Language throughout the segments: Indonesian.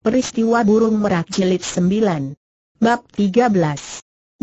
Peristiwa Burung Merak Jilid 9 Bab 13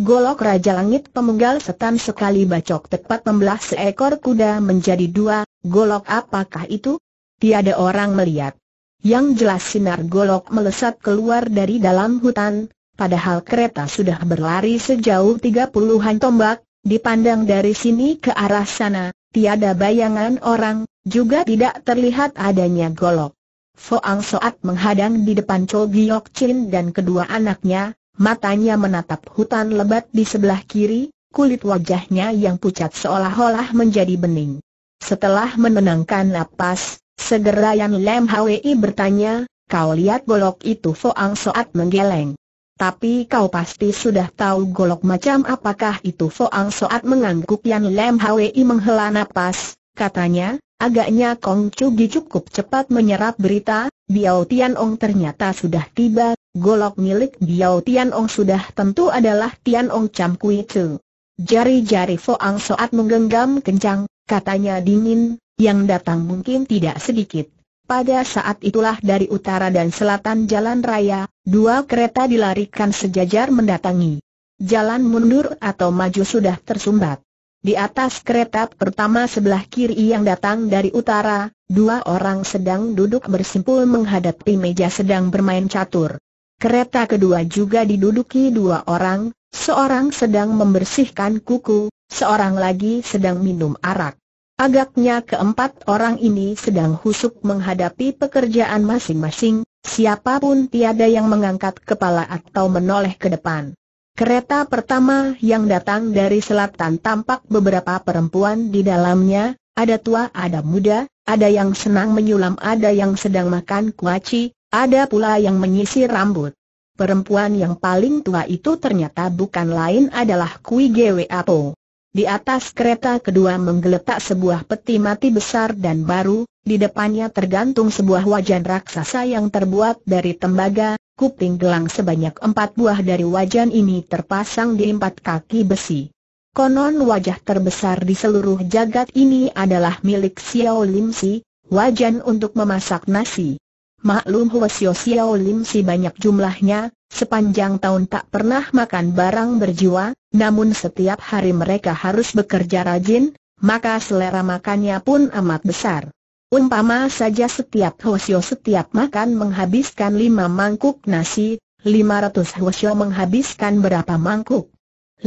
Golok Raja Langit pemunggal setan sekali bacok tepat membelah seekor kuda menjadi dua, golok apakah itu? Tiada orang melihat. Yang jelas sinar golok melesat keluar dari dalam hutan, padahal kereta sudah berlari sejauh tiga puluhan tombak, dipandang dari sini ke arah sana, tiada bayangan orang, juga tidak terlihat adanya golok. Foang Soat menghadang di depan Cho Giok Chin dan kedua anaknya, matanya menatap hutan lebat di sebelah kiri, kulit wajahnya yang pucat seolah-olah menjadi bening. Setelah menenangkan napas, segera Yan Lem Hwi bertanya, kau lihat golok itu Foang Soat menggeleng. Tapi kau pasti sudah tahu golok macam apakah itu Foang Soat mengangguk Yan Lem Hwi menghela napas, katanya, Agaknya Kong Chugi cukup cepat menyerap berita, Biao Ong ternyata sudah tiba, golok milik Biao Ong sudah tentu adalah Tianong Cham Kui Chu. Jari-jari Foang Soat menggenggam kencang, katanya dingin, yang datang mungkin tidak sedikit. Pada saat itulah dari utara dan selatan jalan raya, dua kereta dilarikan sejajar mendatangi. Jalan mundur atau maju sudah tersumbat. Di atas kereta pertama sebelah kiri yang datang dari utara, dua orang sedang duduk bersimpul menghadapi meja sedang bermain catur. Kereta kedua juga diduduki dua orang, seorang sedang membersihkan kuku, seorang lagi sedang minum arak. Agaknya keempat orang ini sedang husuk menghadapi pekerjaan masing-masing, siapapun tiada yang mengangkat kepala atau menoleh ke depan. Kereta pertama yang datang dari selatan tampak beberapa perempuan di dalamnya, ada tua ada muda, ada yang senang menyulam ada yang sedang makan kuaci, ada pula yang menyisir rambut. Perempuan yang paling tua itu ternyata bukan lain adalah Kui Gwe Apo. Di atas kereta kedua menggeletak sebuah peti mati besar dan baru, di depannya tergantung sebuah wajan raksasa yang terbuat dari tembaga, kuping gelang sebanyak empat buah dari wajan ini terpasang di empat kaki besi. Konon wajah terbesar di seluruh jagat ini adalah milik Xiao Lim Si, wajan untuk memasak nasi. Maklum Huasio Xiao Lim Si banyak jumlahnya, sepanjang tahun tak pernah makan barang berjiwa, namun setiap hari mereka harus bekerja rajin, maka selera makannya pun amat besar. Umpama saja setiap hosyo setiap makan menghabiskan lima mangkuk nasi, lima ratus hosyo menghabiskan berapa mangkuk.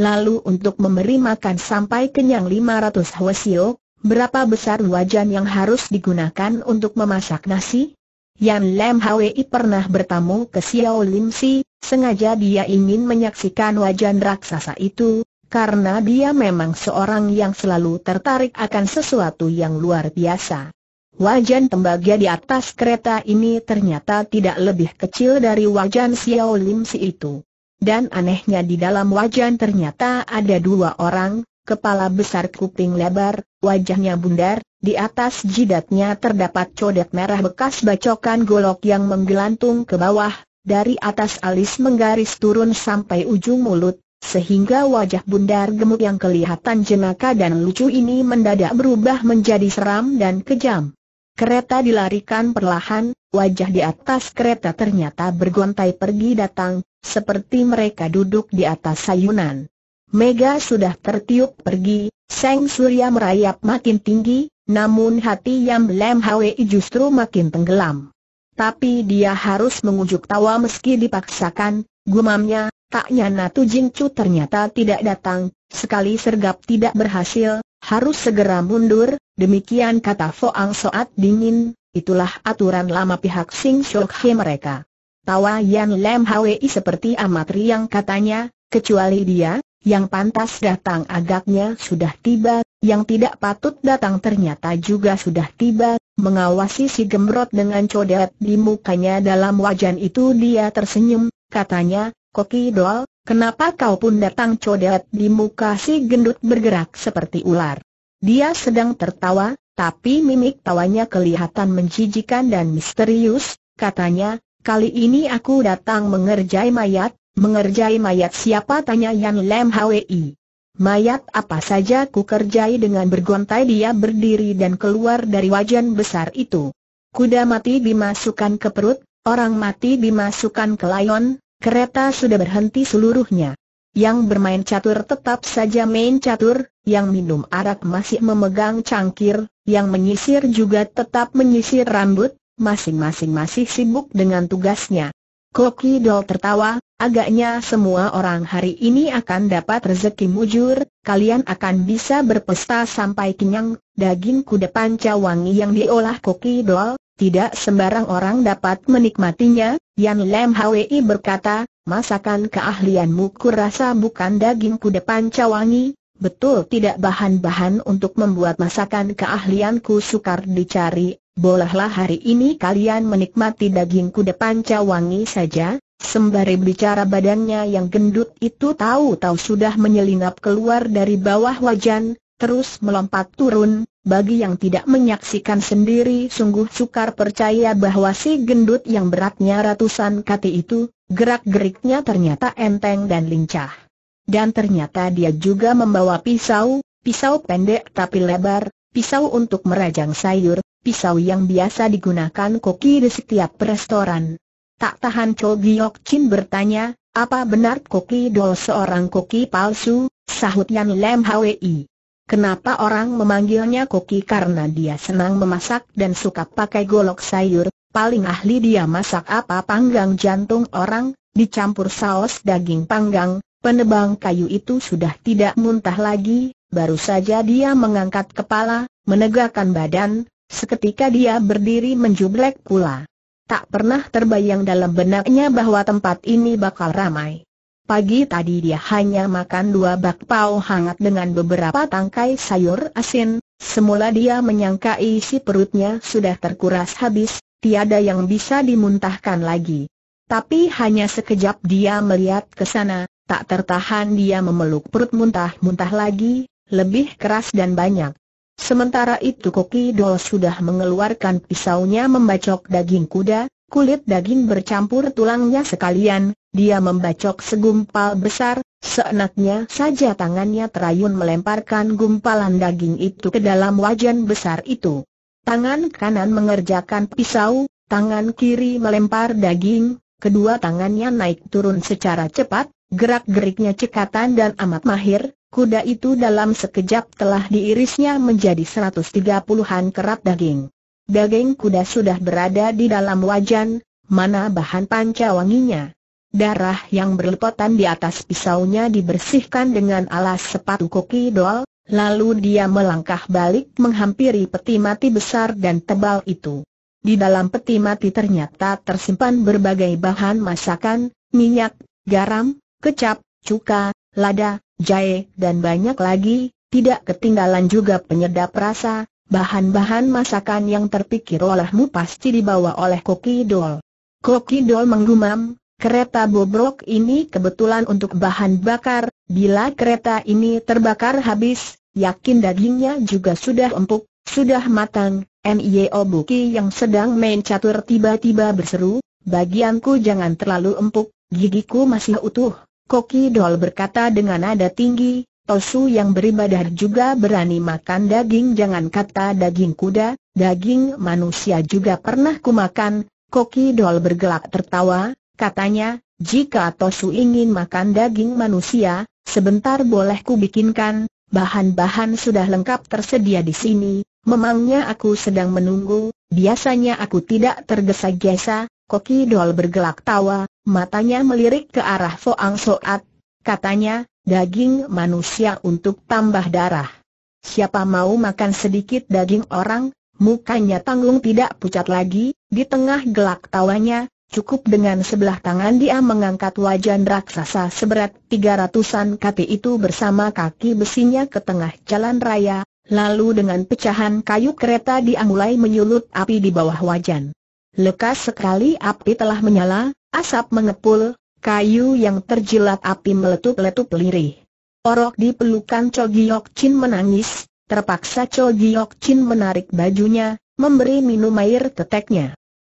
Lalu untuk memberi makan sampai kenyang lima ratus hosyo, berapa besar wajan yang harus digunakan untuk memasak nasi? Yan Lam Hwi pernah bertamu ke Xiao Lim Si, sengaja dia ingin menyaksikan wajan raksasa itu, karena dia memang seorang yang selalu tertarik akan sesuatu yang luar biasa. Wajan tembaga di atas kereta ini ternyata tidak lebih kecil dari wajan Xiao Lim Si itu. Dan anehnya di dalam wajan ternyata ada dua orang, kepala besar kuping lebar, wajahnya bundar, di atas jidatnya terdapat codet merah bekas bacokan golok yang menggelantung ke bawah, dari atas alis menggaris turun sampai ujung mulut, sehingga wajah bundar gemuk yang kelihatan jenaka dan lucu ini mendadak berubah menjadi seram dan kejam. Kereta dilarikan perlahan, wajah di atas kereta ternyata bergontai pergi datang, seperti mereka duduk di atas sayunan. Mega sudah tertiup pergi, Seng Surya merayap makin tinggi, namun hati Yam Lem Hwi justru makin tenggelam. Tapi dia harus mengujuk tawa meski dipaksakan, gumamnya, Tak nyana Tu Jin Chu ternyata tidak datang, sekali sergap tidak berhasil, harus segera mundur, demikian kata Foang Soat dingin, itulah aturan lama pihak Sing Shok He mereka. Tawa Yan Lem Hwi seperti amatri yang katanya, kecuali dia, yang pantas datang agaknya sudah tiba, yang tidak patut datang ternyata juga sudah tiba, mengawasi si gemrot dengan codet di mukanya dalam wajan itu dia tersenyum, katanya, Koki Dol, kenapa kau pun datang codet di muka si gendut bergerak seperti ular. Dia sedang tertawa, tapi mimik tawanya kelihatan menjijikan dan misterius, katanya, kali ini aku datang mengerjai mayat, mengerjai mayat siapa tanya Yan Lem Hwi. Mayat apa saja ku kerjai dengan bergontai dia berdiri dan keluar dari wajan besar itu. Kuda mati dimasukkan ke perut, orang mati dimasukkan ke layon, Kereta sudah berhenti seluruhnya. Yang bermain catur tetap saja main catur, yang minum arak masih memegang cangkir, yang menyisir juga tetap menyisir rambut, masing-masing masih sibuk dengan tugasnya. Koki Dol tertawa, agaknya semua orang hari ini akan dapat rezeki mujur, kalian akan bisa berpesta sampai kenyang, daging kuda pancawangi yang diolah Koki Dol, tidak sembarang orang dapat menikmatinya, Yan Lem Hwi berkata, masakan keahlianmu kurasa bukan daging kuda pancawangi, betul tidak bahan-bahan untuk membuat masakan keahlianku sukar dicari, bolehlah hari ini kalian menikmati daging kuda pancawangi saja, Sembari bicara badannya yang gendut itu tahu-tahu sudah menyelinap keluar dari bawah wajan, terus melompat turun, bagi yang tidak menyaksikan sendiri sungguh sukar percaya bahwa si gendut yang beratnya ratusan kati itu, gerak-geriknya ternyata enteng dan lincah. Dan ternyata dia juga membawa pisau, pisau pendek tapi lebar, pisau untuk merajang sayur, pisau yang biasa digunakan koki di setiap restoran. Tak tahan Cho Giok Chin bertanya, apa benar koki dol seorang koki palsu, sahut Yan Lem Hwi. Kenapa orang memanggilnya koki karena dia senang memasak dan suka pakai golok sayur, paling ahli dia masak apa panggang jantung orang, dicampur saus daging panggang, penebang kayu itu sudah tidak muntah lagi, baru saja dia mengangkat kepala, menegakkan badan, seketika dia berdiri menjublek pula. Tak pernah terbayang dalam benaknya bahwa tempat ini bakal ramai. Pagi tadi dia hanya makan dua bakpao hangat dengan beberapa tangkai sayur asin, semula dia menyangka isi perutnya sudah terkuras habis, tiada yang bisa dimuntahkan lagi. Tapi hanya sekejap dia melihat ke sana, tak tertahan dia memeluk perut muntah-muntah lagi, lebih keras dan banyak. Sementara itu Koki Dol sudah mengeluarkan pisaunya membacok daging kuda, kulit daging bercampur tulangnya sekalian, dia membacok segumpal besar, seenaknya saja tangannya terayun melemparkan gumpalan daging itu ke dalam wajan besar itu. Tangan kanan mengerjakan pisau, tangan kiri melempar daging, kedua tangannya naik turun secara cepat, gerak-geriknya cekatan dan amat mahir, kuda itu dalam sekejap telah diirisnya menjadi 130-an kerat daging. Daging kuda sudah berada di dalam wajan, mana bahan panca wanginya. Darah yang berlepotan di atas pisaunya dibersihkan dengan alas sepatu koki dol, lalu dia melangkah balik menghampiri peti mati besar dan tebal itu. Di dalam peti mati ternyata tersimpan berbagai bahan masakan, minyak, garam, kecap, cuka, lada, jahe dan banyak lagi, tidak ketinggalan juga penyedap rasa, bahan-bahan masakan yang terpikir olehmu pasti dibawa oleh koki dol. Koki dol menggumam, Kereta bobrok ini kebetulan untuk bahan bakar, bila kereta ini terbakar habis, yakin dagingnya juga sudah empuk, sudah matang, Mio Buki yang sedang main catur tiba-tiba berseru, bagianku jangan terlalu empuk, gigiku masih utuh. Koki Dol berkata dengan nada tinggi, Tosu yang beribadah juga berani makan daging jangan kata daging kuda, daging manusia juga pernah kumakan, Koki Dol bergelak tertawa, katanya, jika Tosu ingin makan daging manusia, sebentar boleh bikinkan. bahan-bahan sudah lengkap tersedia di sini, memangnya aku sedang menunggu, biasanya aku tidak tergesa-gesa, Koki Dol bergelak tawa, matanya melirik ke arah Foang Soat, katanya, daging manusia untuk tambah darah. Siapa mau makan sedikit daging orang, mukanya tanggung tidak pucat lagi, di tengah gelak tawanya, Cukup dengan sebelah tangan dia mengangkat wajan raksasa seberat 300-an kati itu bersama kaki besinya ke tengah jalan raya, lalu dengan pecahan kayu kereta dia mulai menyulut api di bawah wajan. Lekas sekali api telah menyala, asap mengepul, kayu yang terjilat api meletup-letup lirih. Orok di pelukan Cho Giok Chin menangis, terpaksa Cho Giok Chin menarik bajunya, memberi minum air teteknya.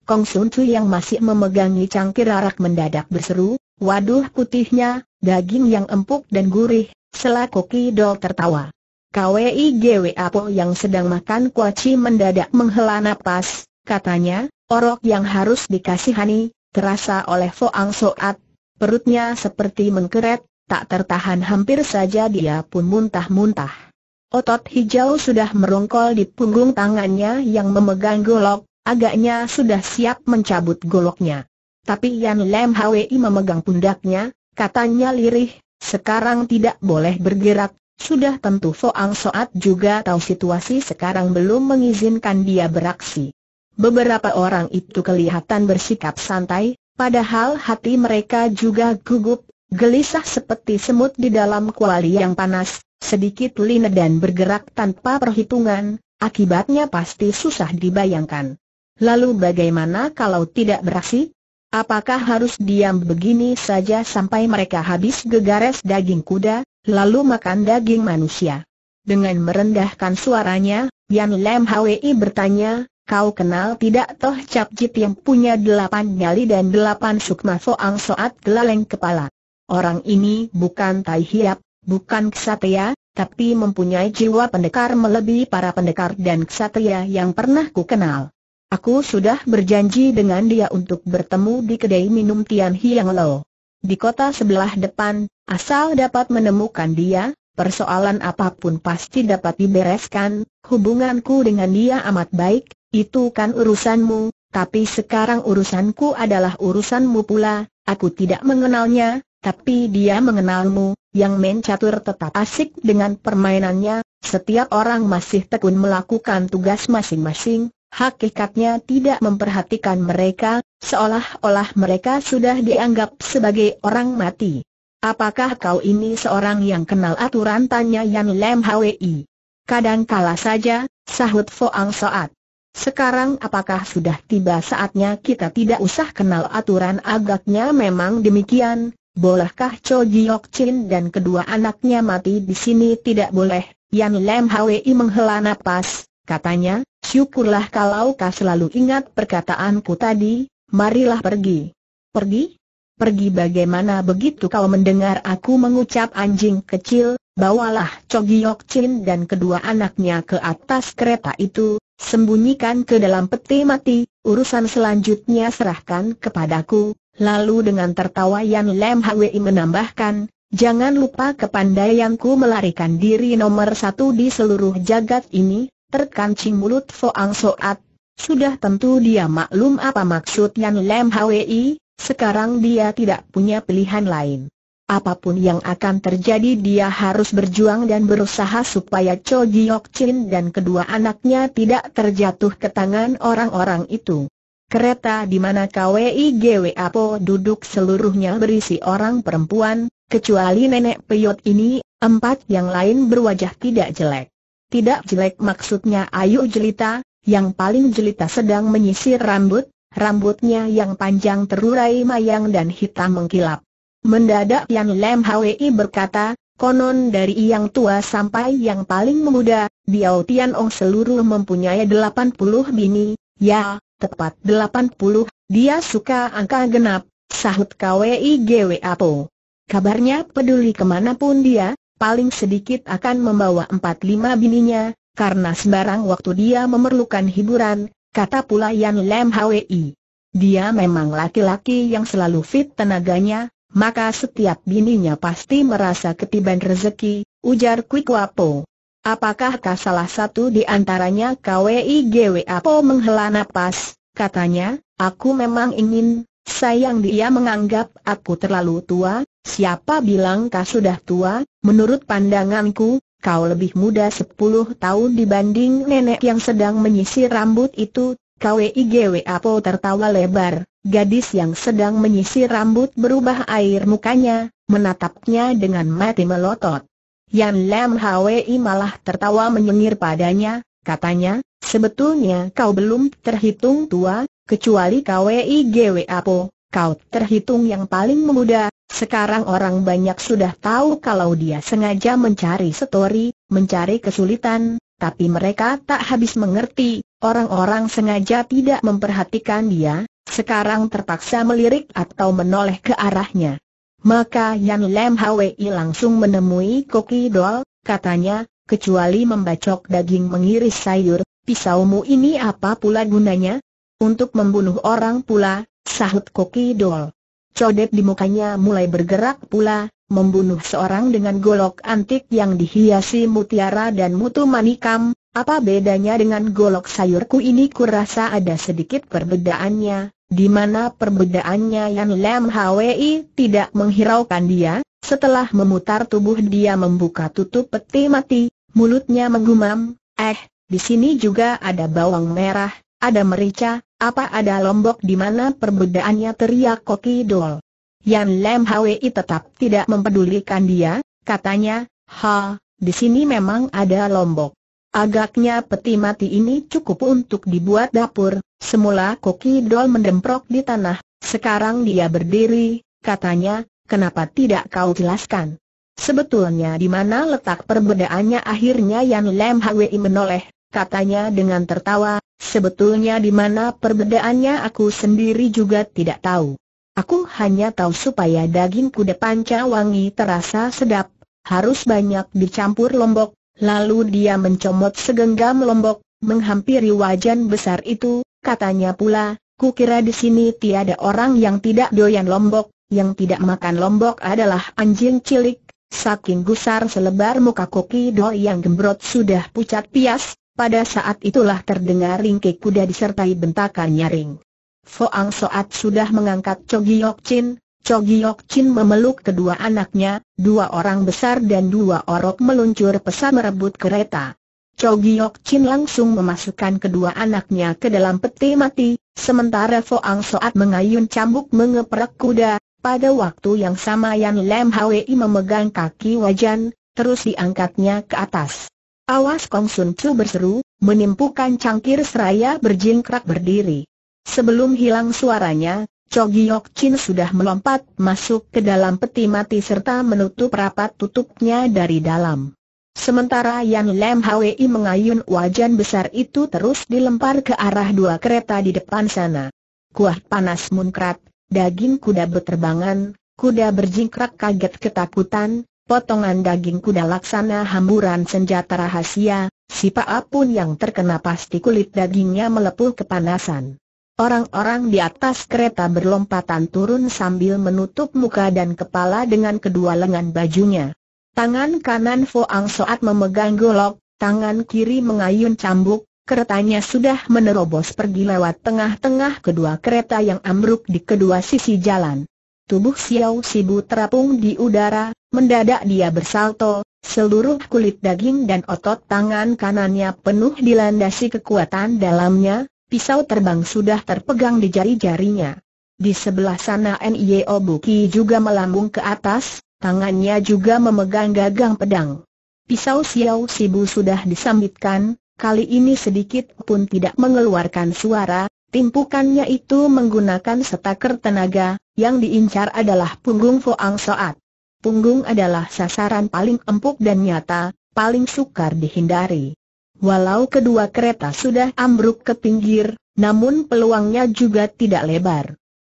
Kong Sun Chu yang masih memegangi cangkir arak mendadak berseru, waduh putihnya, daging yang empuk dan gurih, selaku kidol tertawa. KWI GW Apo yang sedang makan kuaci mendadak menghela napas, katanya, orok yang harus dikasihani, terasa oleh Foang Soat, perutnya seperti mengkeret, tak tertahan hampir saja dia pun muntah-muntah. Otot hijau sudah merongkol di punggung tangannya yang memegang golok, Agaknya sudah siap mencabut goloknya. Tapi Yan Lem Hwi memegang pundaknya, katanya lirih, sekarang tidak boleh bergerak, sudah tentu Soang Soat juga tahu situasi sekarang belum mengizinkan dia beraksi. Beberapa orang itu kelihatan bersikap santai, padahal hati mereka juga gugup, gelisah seperti semut di dalam kuali yang panas, sedikit lina dan bergerak tanpa perhitungan, akibatnya pasti susah dibayangkan. Lalu bagaimana kalau tidak beraksi? Apakah harus diam begini saja sampai mereka habis gegares daging kuda, lalu makan daging manusia? Dengan merendahkan suaranya, Yan Lem Hwi bertanya, kau kenal tidak Toh Cap Jit yang punya delapan nyali dan delapan sukma soang soat gelaleng kepala? Orang ini bukan Tai Hiap, bukan Ksatria, tapi mempunyai jiwa pendekar melebihi para pendekar dan ksatria yang pernah ku kenal. Aku sudah berjanji dengan dia untuk bertemu di kedai minum Tian Hiang Lo. Di kota sebelah depan, asal dapat menemukan dia, persoalan apapun pasti dapat dibereskan, hubunganku dengan dia amat baik, itu kan urusanmu, tapi sekarang urusanku adalah urusanmu pula, aku tidak mengenalnya, tapi dia mengenalmu, yang main catur tetap asik dengan permainannya, setiap orang masih tekun melakukan tugas masing-masing, hakikatnya tidak memperhatikan mereka, seolah-olah mereka sudah dianggap sebagai orang mati. Apakah kau ini seorang yang kenal aturan tanya Yan Lem Hwi? kalah saja, sahut Foang Soat. Sekarang apakah sudah tiba saatnya kita tidak usah kenal aturan agaknya memang demikian, bolehkah Cho Jiok Chin dan kedua anaknya mati di sini tidak boleh, Yan Lem Hwi menghela napas, katanya, Syukurlah kalau kau selalu ingat perkataanku tadi, marilah pergi. Pergi? Pergi bagaimana begitu kau mendengar aku mengucap anjing kecil, bawalah Chogiok Chin dan kedua anaknya ke atas kereta itu, sembunyikan ke dalam peti mati, urusan selanjutnya serahkan kepadaku. Lalu dengan tertawa Yan Lem Hwi menambahkan, Jangan lupa kepandaianku melarikan diri nomor satu di seluruh jagat ini, terkancing mulut Foang Soat. Sudah tentu dia maklum apa maksud Yan Lem Hwi, sekarang dia tidak punya pilihan lain. Apapun yang akan terjadi dia harus berjuang dan berusaha supaya Cho Giok Chin dan kedua anaknya tidak terjatuh ke tangan orang-orang itu. Kereta di mana KWI GW Apo duduk seluruhnya berisi orang perempuan, kecuali nenek peyot ini, empat yang lain berwajah tidak jelek. Tidak jelek maksudnya Ayu Jelita, yang paling jelita sedang menyisir rambut, rambutnya yang panjang terurai mayang dan hitam mengkilap. Mendadak Yan Lem Hwi berkata, konon dari yang tua sampai yang paling muda, Biao Tian Ong seluruh mempunyai 80 bini, ya, tepat 80, dia suka angka genap, sahut KWI GWAPO. Kabarnya peduli kemanapun dia, paling sedikit akan membawa empat lima bininya, karena sembarang waktu dia memerlukan hiburan, kata pula Yan Lem Hwi. Dia memang laki-laki yang selalu fit tenaganya, maka setiap bininya pasti merasa ketiban rezeki, ujar Kwik Wapo. Apakah salah satu di antaranya KWI GW Apo menghela nafas, katanya, aku memang ingin, sayang dia menganggap aku terlalu tua, Siapa bilang kau sudah tua, menurut pandanganku, kau lebih muda sepuluh tahun dibanding nenek yang sedang menyisir rambut itu, KWIGW e Apo tertawa lebar, gadis yang sedang menyisir rambut berubah air mukanya, menatapnya dengan mati melotot. Yan Lam Hwi malah tertawa menyengir padanya, katanya, sebetulnya kau belum terhitung tua, kecuali KWIGW e Apo, kau terhitung yang paling muda, sekarang orang banyak sudah tahu kalau dia sengaja mencari setori, mencari kesulitan, tapi mereka tak habis mengerti, orang-orang sengaja tidak memperhatikan dia, sekarang terpaksa melirik atau menoleh ke arahnya. Maka Yan Lem Hwi langsung menemui Koki Dol, katanya, kecuali membacok daging mengiris sayur, pisaumu ini apa pula gunanya? Untuk membunuh orang pula, sahut Koki Dol codet di mukanya mulai bergerak pula, membunuh seorang dengan golok antik yang dihiasi mutiara dan mutu manikam, apa bedanya dengan golok sayurku ini kurasa ada sedikit perbedaannya, di mana perbedaannya Yan Lam Hwi tidak menghiraukan dia, setelah memutar tubuh dia membuka tutup peti mati, mulutnya menggumam, eh, di sini juga ada bawang merah, ada merica, apa ada Lombok di mana perbedaannya teriak Koki Dol. Yan Lem Hwi tetap tidak mempedulikan dia, katanya, ha, di sini memang ada Lombok. Agaknya peti mati ini cukup untuk dibuat dapur, semula Koki Dol mendemprok di tanah, sekarang dia berdiri, katanya, kenapa tidak kau jelaskan? Sebetulnya di mana letak perbedaannya akhirnya Yan Lem Hwi menoleh, katanya dengan tertawa, sebetulnya di mana perbedaannya aku sendiri juga tidak tahu. Aku hanya tahu supaya daging kuda panca wangi terasa sedap, harus banyak dicampur lombok, lalu dia mencomot segenggam lombok, menghampiri wajan besar itu, katanya pula, kukira di sini tiada orang yang tidak doyan lombok, yang tidak makan lombok adalah anjing cilik, saking gusar selebar muka koki doi yang gembrot sudah pucat pias, pada saat itulah terdengar ringkik kuda disertai bentakan nyaring. Foang Soat sudah mengangkat Chogiok Chin, Chogiok Chin memeluk kedua anaknya, dua orang besar dan dua orok meluncur pesan merebut kereta. Chogiok Chin langsung memasukkan kedua anaknya ke dalam peti mati, sementara Foang Soat mengayun cambuk mengeprek kuda. Pada waktu yang sama Yan Lem Hwi memegang kaki wajan, terus diangkatnya ke atas. Awas Kong Sun Chu berseru, menimpukan cangkir seraya berjingkrak berdiri. Sebelum hilang suaranya, Cho Giok Chin sudah melompat masuk ke dalam peti mati serta menutup rapat tutupnya dari dalam. Sementara Yan Lam Hwi mengayun wajan besar itu terus dilempar ke arah dua kereta di depan sana. Kuah panas munkrat, daging kuda berterbangan, kuda berjingkrak kaget ketakutan, potongan daging kuda laksana hamburan senjata rahasia, si Pa'a pun yang terkena pasti kulit dagingnya melepuh kepanasan. Orang-orang di atas kereta berlompatan turun sambil menutup muka dan kepala dengan kedua lengan bajunya. Tangan kanan Ang Soat memegang golok, tangan kiri mengayun cambuk, keretanya sudah menerobos pergi lewat tengah-tengah kedua kereta yang ambruk di kedua sisi jalan. Tubuh Xiao Sibu terapung di udara, mendadak dia bersalto, seluruh kulit daging dan otot tangan kanannya penuh dilandasi kekuatan dalamnya, pisau terbang sudah terpegang di jari-jarinya. Di sebelah sana N.I.O. Buki juga melambung ke atas, tangannya juga memegang gagang pedang. Pisau Xiao Sibu sudah disambitkan, kali ini sedikit pun tidak mengeluarkan suara, Timpukannya itu menggunakan setaker tenaga, yang diincar adalah punggung Foang Soat. Punggung adalah sasaran paling empuk dan nyata, paling sukar dihindari. Walau kedua kereta sudah ambruk ke pinggir, namun peluangnya juga tidak lebar.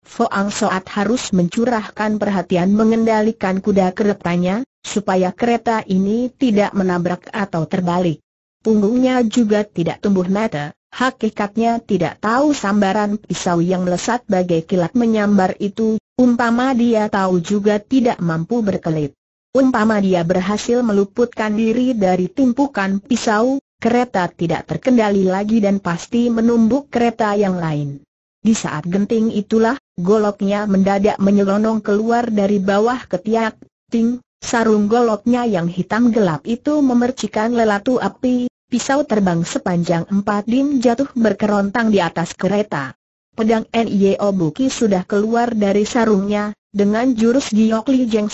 Foang Soat harus mencurahkan perhatian mengendalikan kuda keretanya, supaya kereta ini tidak menabrak atau terbalik. Punggungnya juga tidak tumbuh nata, Hakikatnya tidak tahu sambaran pisau yang melesat bagai kilat menyambar itu, umpama dia tahu juga tidak mampu berkelit. Umpama dia berhasil meluputkan diri dari timpukan pisau, kereta tidak terkendali lagi dan pasti menumbuk kereta yang lain. Di saat genting itulah, goloknya mendadak menyelonong keluar dari bawah ketiak, ting, sarung goloknya yang hitam gelap itu memercikan lelatu api, Pisau terbang sepanjang empat dim jatuh berkerontang di atas kereta. Pedang N.I.O. Buki sudah keluar dari sarungnya, dengan jurus Giok Li Jeng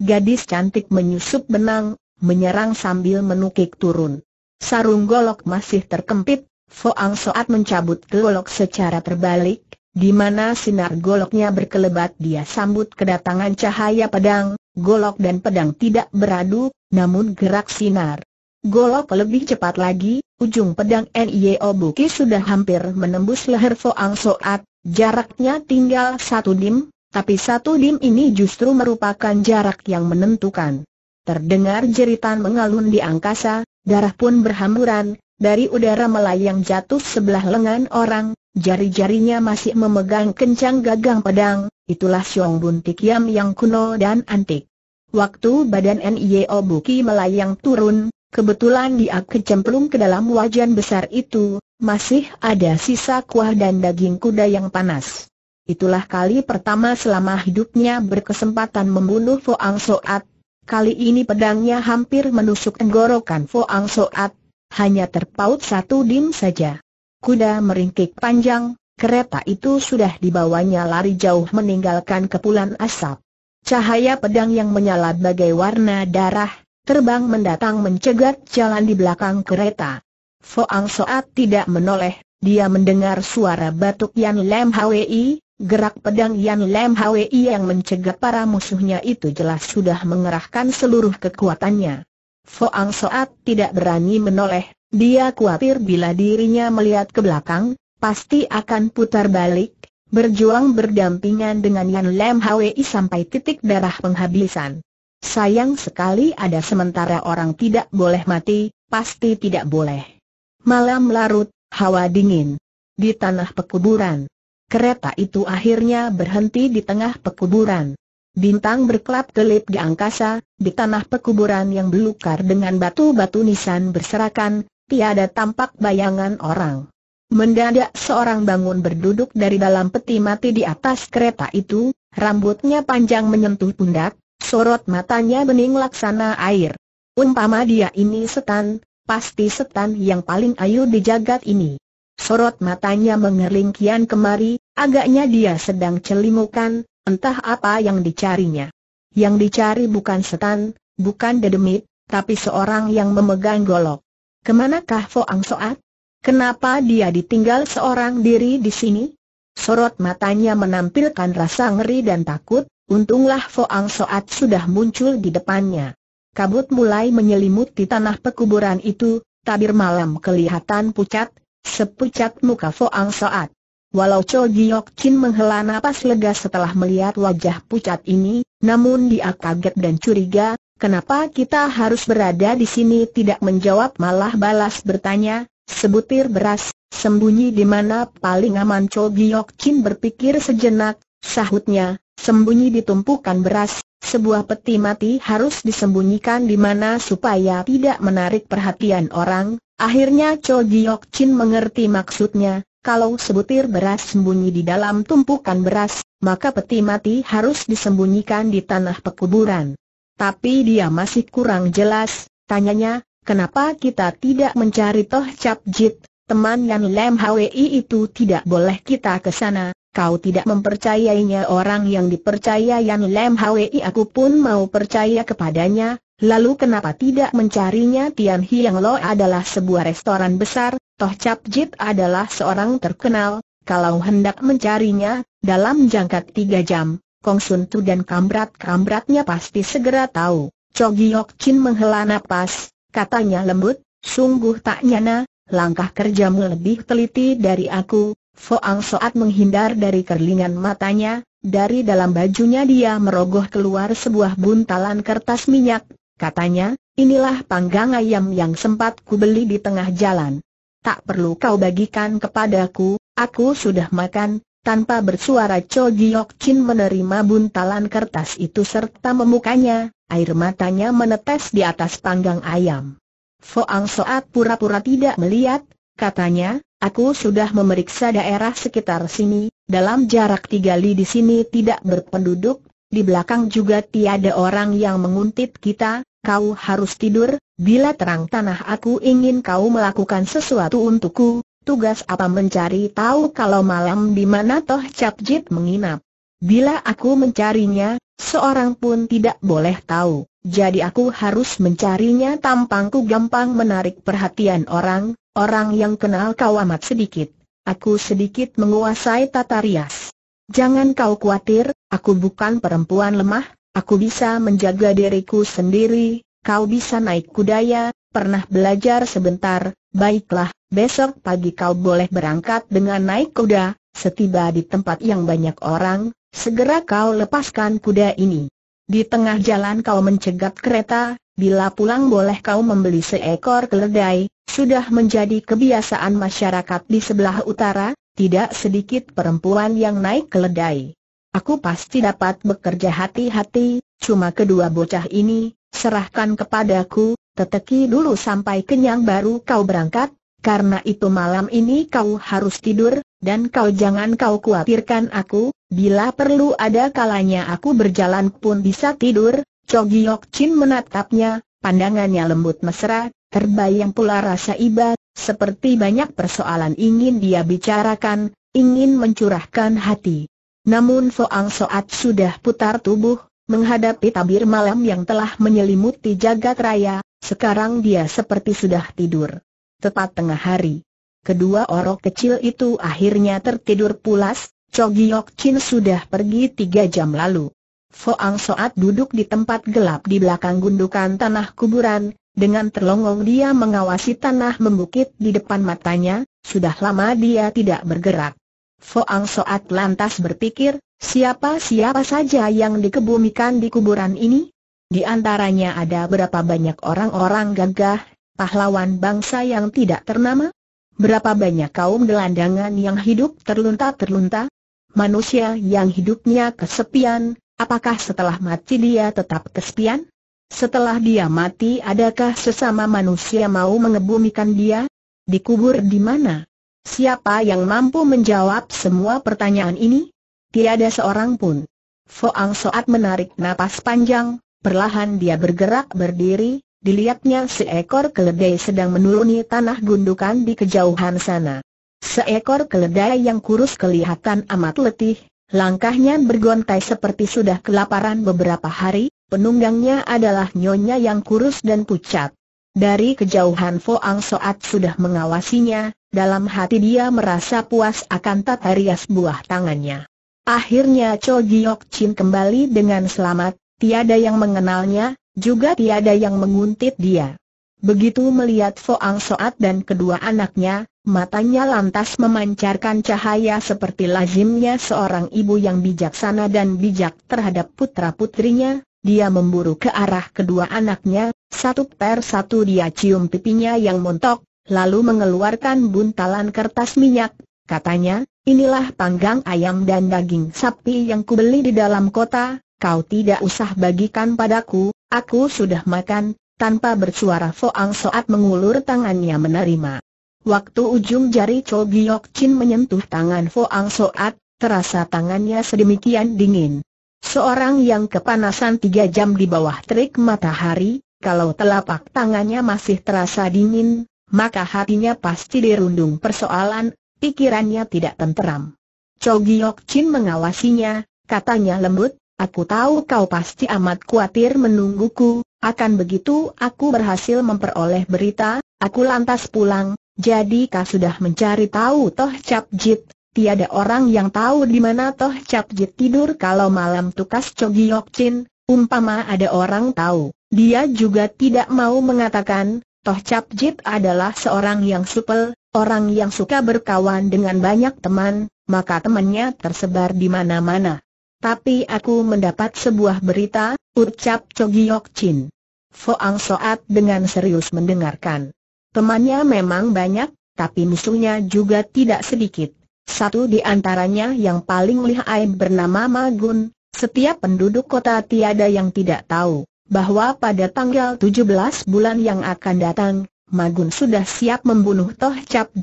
gadis cantik menyusup benang, menyerang sambil menukik turun. Sarung golok masih terkempit, Foang Soat mencabut golok secara terbalik, di mana sinar goloknya berkelebat dia sambut kedatangan cahaya pedang, golok dan pedang tidak beradu, namun gerak sinar. Golok lebih cepat lagi, ujung pedang Nio Buki sudah hampir menembus leher Foang Soat, jaraknya tinggal satu dim, tapi satu dim ini justru merupakan jarak yang menentukan. Terdengar jeritan mengalun di angkasa, darah pun berhamburan, dari udara melayang jatuh sebelah lengan orang, jari-jarinya masih memegang kencang gagang pedang, itulah Siong Bun Tikiam yang kuno dan antik. Waktu badan Nio Buki melayang turun, Kebetulan dia kecemplung ke dalam wajan besar itu, masih ada sisa kuah dan daging kuda yang panas. Itulah kali pertama selama hidupnya berkesempatan membunuh Foang Soat. Kali ini pedangnya hampir menusuk tenggorokan Foang Soat, hanya terpaut satu dim saja. Kuda meringkik panjang, kereta itu sudah dibawanya lari jauh meninggalkan kepulan asap. Cahaya pedang yang menyala bagai warna darah, terbang mendatang mencegat jalan di belakang kereta. Foang Soat tidak menoleh, dia mendengar suara batuk Yan Lem Hwi, gerak pedang Yan Lem Hwi yang mencegat para musuhnya itu jelas sudah mengerahkan seluruh kekuatannya. Foang Soat tidak berani menoleh, dia khawatir bila dirinya melihat ke belakang, pasti akan putar balik, berjuang berdampingan dengan Yan Lem Hwi sampai titik darah penghabisan. Sayang sekali ada sementara orang tidak boleh mati, pasti tidak boleh. Malam larut, hawa dingin. Di tanah pekuburan. Kereta itu akhirnya berhenti di tengah pekuburan. Bintang berkelap-kelip di angkasa, di tanah pekuburan yang belukar dengan batu-batu nisan berserakan, tiada tampak bayangan orang. Mendadak seorang bangun berduduk dari dalam peti mati di atas kereta itu, rambutnya panjang menyentuh pundak, Sorot matanya bening laksana air. Umpama dia ini setan, pasti setan yang paling ayu di jagat ini. Sorot matanya mengerling kian kemari, agaknya dia sedang celimukan, entah apa yang dicarinya. Yang dicari bukan setan, bukan dedemit, tapi seorang yang memegang golok. Kemanakah Foang Soat? Kenapa dia ditinggal seorang diri di sini? Sorot matanya menampilkan rasa ngeri dan takut, Untunglah Foang Soat sudah muncul di depannya. Kabut mulai menyelimuti tanah pekuburan itu, tabir malam kelihatan pucat, sepucat muka Foang Soat. Walau Cho Giok Chin menghela napas lega setelah melihat wajah pucat ini, namun dia kaget dan curiga, kenapa kita harus berada di sini tidak menjawab malah balas bertanya, sebutir beras, sembunyi di mana paling aman Cho Giok Chin berpikir sejenak, sahutnya, Sembunyi di tumpukan beras, sebuah peti mati harus disembunyikan di mana supaya tidak menarik perhatian orang. Akhirnya Cho Giok Chin mengerti maksudnya, kalau sebutir beras sembunyi di dalam tumpukan beras, maka peti mati harus disembunyikan di tanah pekuburan. Tapi dia masih kurang jelas, tanyanya, kenapa kita tidak mencari Toh Cap Jit, teman yang Lem Hwi itu tidak boleh kita ke sana, Kau tidak mempercayainya orang yang dipercaya Yan Lem Hwi aku pun mau percaya kepadanya, lalu kenapa tidak mencarinya Tian Hiang Lo adalah sebuah restoran besar, Toh Cap Jit adalah seorang terkenal, kalau hendak mencarinya, dalam jangka tiga jam, Kong Sun Tu dan Kamrat Kamratnya pasti segera tahu. Cho Giok Chin menghela napas, katanya lembut, sungguh tak nyana, langkah kerjamu lebih teliti dari aku, Foang Soat menghindar dari kerlingan matanya, dari dalam bajunya dia merogoh keluar sebuah buntalan kertas minyak, katanya, inilah panggang ayam yang sempat kubeli di tengah jalan. Tak perlu kau bagikan kepadaku, aku sudah makan, tanpa bersuara Cho Giok Chin menerima buntalan kertas itu serta memukanya, air matanya menetes di atas panggang ayam. Foang Soat pura-pura tidak melihat, Katanya, aku sudah memeriksa daerah sekitar sini, dalam jarak tiga li di sini tidak berpenduduk, di belakang juga tiada orang yang menguntit kita, kau harus tidur, bila terang tanah aku ingin kau melakukan sesuatu untukku, tugas apa mencari tahu kalau malam di mana Toh Capjit menginap. Bila aku mencarinya, seorang pun tidak boleh tahu. Jadi aku harus mencarinya tampangku gampang menarik perhatian orang, orang yang kenal kau amat sedikit. Aku sedikit menguasai tata rias. Jangan kau khawatir, aku bukan perempuan lemah, aku bisa menjaga diriku sendiri, kau bisa naik kudaya, pernah belajar sebentar, baiklah, besok pagi kau boleh berangkat dengan naik kuda, setiba di tempat yang banyak orang, segera kau lepaskan kuda ini. Di tengah jalan kau mencegat kereta, bila pulang boleh kau membeli seekor keledai, sudah menjadi kebiasaan masyarakat di sebelah utara, tidak sedikit perempuan yang naik keledai. Aku pasti dapat bekerja hati-hati, cuma kedua bocah ini, serahkan kepadaku, teteki dulu sampai kenyang baru kau berangkat, karena itu malam ini kau harus tidur, dan kau jangan kau khawatirkan aku, Bila perlu ada kalanya aku berjalan pun bisa tidur, Chogi Yok Chin menatapnya, pandangannya lembut mesra, terbayang pula rasa iba, seperti banyak persoalan ingin dia bicarakan, ingin mencurahkan hati. Namun Ang Soat sudah putar tubuh, menghadapi tabir malam yang telah menyelimuti jagat raya, sekarang dia seperti sudah tidur. Tepat tengah hari. Kedua orok kecil itu akhirnya tertidur pulas, Chogiok Chin sudah pergi tiga jam lalu. Foang Soat duduk di tempat gelap di belakang gundukan tanah kuburan, dengan terlongong dia mengawasi tanah membukit di depan matanya, sudah lama dia tidak bergerak. Foang Soat lantas berpikir, siapa-siapa saja yang dikebumikan di kuburan ini? Di antaranya ada berapa banyak orang-orang gagah, pahlawan bangsa yang tidak ternama? Berapa banyak kaum gelandangan yang hidup terlunta-terlunta? Manusia yang hidupnya kesepian, apakah setelah mati dia tetap kesepian? Setelah dia mati adakah sesama manusia mau mengebumikan dia? Dikubur di mana? Siapa yang mampu menjawab semua pertanyaan ini? Tiada seorang pun. Foang Soat menarik napas panjang, perlahan dia bergerak berdiri, dilihatnya seekor keledai sedang menuruni tanah gundukan di kejauhan sana. Seekor keledai yang kurus kelihatan amat letih, langkahnya bergontai seperti sudah kelaparan beberapa hari, penunggangnya adalah nyonya yang kurus dan pucat. Dari kejauhan Foang Soat sudah mengawasinya, dalam hati dia merasa puas akan tata rias buah tangannya. Akhirnya Cho Giok Chin kembali dengan selamat, tiada yang mengenalnya, juga tiada yang menguntit dia. Begitu melihat Foang Soat dan kedua anaknya, matanya lantas memancarkan cahaya seperti lazimnya seorang ibu yang bijaksana dan bijak terhadap putra-putrinya, dia memburu ke arah kedua anaknya, satu per satu dia cium pipinya yang montok, lalu mengeluarkan buntalan kertas minyak, katanya, inilah panggang ayam dan daging sapi yang kubeli di dalam kota, kau tidak usah bagikan padaku, aku sudah makan, tanpa bersuara Foang Soat mengulur tangannya menerima. Waktu ujung jari Cho Giok Chin menyentuh tangan Foang Soat, terasa tangannya sedemikian dingin. Seorang yang kepanasan tiga jam di bawah terik matahari, kalau telapak tangannya masih terasa dingin, maka hatinya pasti dirundung persoalan, pikirannya tidak tenteram. Cho Giok Chin mengawasinya, katanya lembut, Aku tahu kau pasti amat khawatir menungguku, akan begitu aku berhasil memperoleh berita, aku lantas pulang, jadi kau sudah mencari tahu Toh Cap Jit, tiada orang yang tahu di mana Toh Cap Jit tidur kalau malam tukas Cogiok Chin, umpama ada orang tahu. Dia juga tidak mau mengatakan, Toh Cap Jit adalah seorang yang supel, orang yang suka berkawan dengan banyak teman, maka temannya tersebar di mana-mana. Tapi aku mendapat sebuah berita, ucap Chogiok Chin. Foang Soat dengan serius mendengarkan. Temannya memang banyak, tapi musuhnya juga tidak sedikit. Satu di antaranya yang paling lihai bernama Magun, setiap penduduk kota tiada yang tidak tahu bahwa pada tanggal 17 bulan yang akan datang, Magun sudah siap membunuh Toh Cap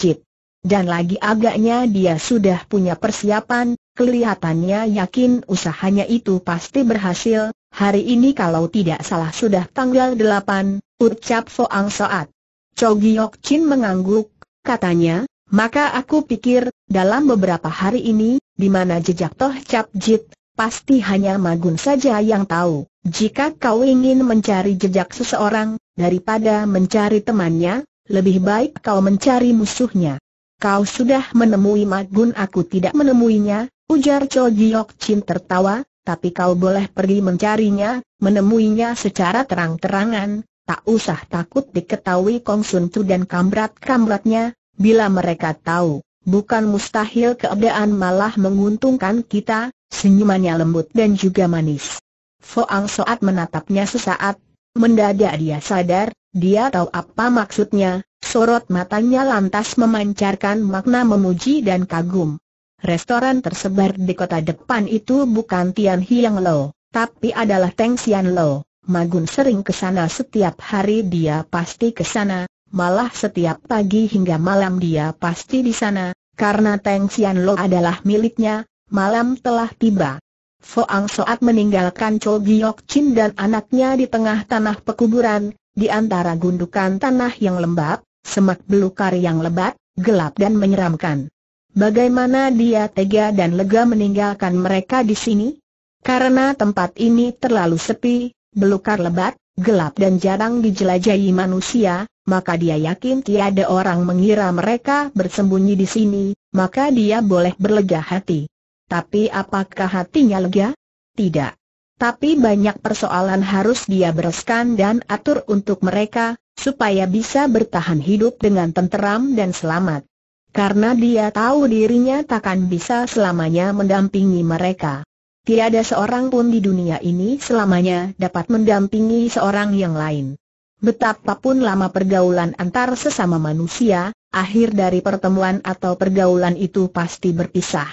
Dan lagi agaknya dia sudah punya persiapan, Kelihatannya yakin usahanya itu pasti berhasil, hari ini kalau tidak salah sudah tanggal 8, ucap Foang Soat. Cho Giok Chin mengangguk, katanya, maka aku pikir, dalam beberapa hari ini, di mana jejak Toh Cap Jit, pasti hanya Magun saja yang tahu. Jika kau ingin mencari jejak seseorang, daripada mencari temannya, lebih baik kau mencari musuhnya. Kau sudah menemui Magun aku tidak menemuinya, Ujar Cho Giok Chin tertawa, tapi kau boleh pergi mencarinya, menemuinya secara terang-terangan, tak usah takut diketahui Kong Sun Tu dan kamrat-kamratnya, bila mereka tahu. Bukan mustahil keadaan malah menguntungkan kita, senyumannya lembut dan juga manis. Foang Soat menatapnya sesaat, mendadak dia sadar, dia tahu apa maksudnya, sorot matanya lantas memancarkan makna memuji dan kagum. Restoran tersebar di kota depan itu bukan Tian Hiang Lo, tapi adalah Teng Xian Lo. Magun sering ke sana setiap hari dia pasti ke sana, malah setiap pagi hingga malam dia pasti di sana, karena Teng Xian Lo adalah miliknya, malam telah tiba. Foang Soat meninggalkan Cho Giok Chin dan anaknya di tengah tanah pekuburan, di antara gundukan tanah yang lembab, semak belukar yang lebat, gelap dan menyeramkan. Bagaimana dia tega dan lega meninggalkan mereka di sini? Karena tempat ini terlalu sepi, belukar lebat, gelap dan jarang dijelajahi manusia, maka dia yakin tiada orang mengira mereka bersembunyi di sini, maka dia boleh berlega hati. Tapi apakah hatinya lega? Tidak. Tapi banyak persoalan harus dia bereskan dan atur untuk mereka, supaya bisa bertahan hidup dengan tenteram dan selamat karena dia tahu dirinya takkan bisa selamanya mendampingi mereka. Tiada seorang pun di dunia ini selamanya dapat mendampingi seorang yang lain. Betapapun lama pergaulan antar sesama manusia, akhir dari pertemuan atau pergaulan itu pasti berpisah.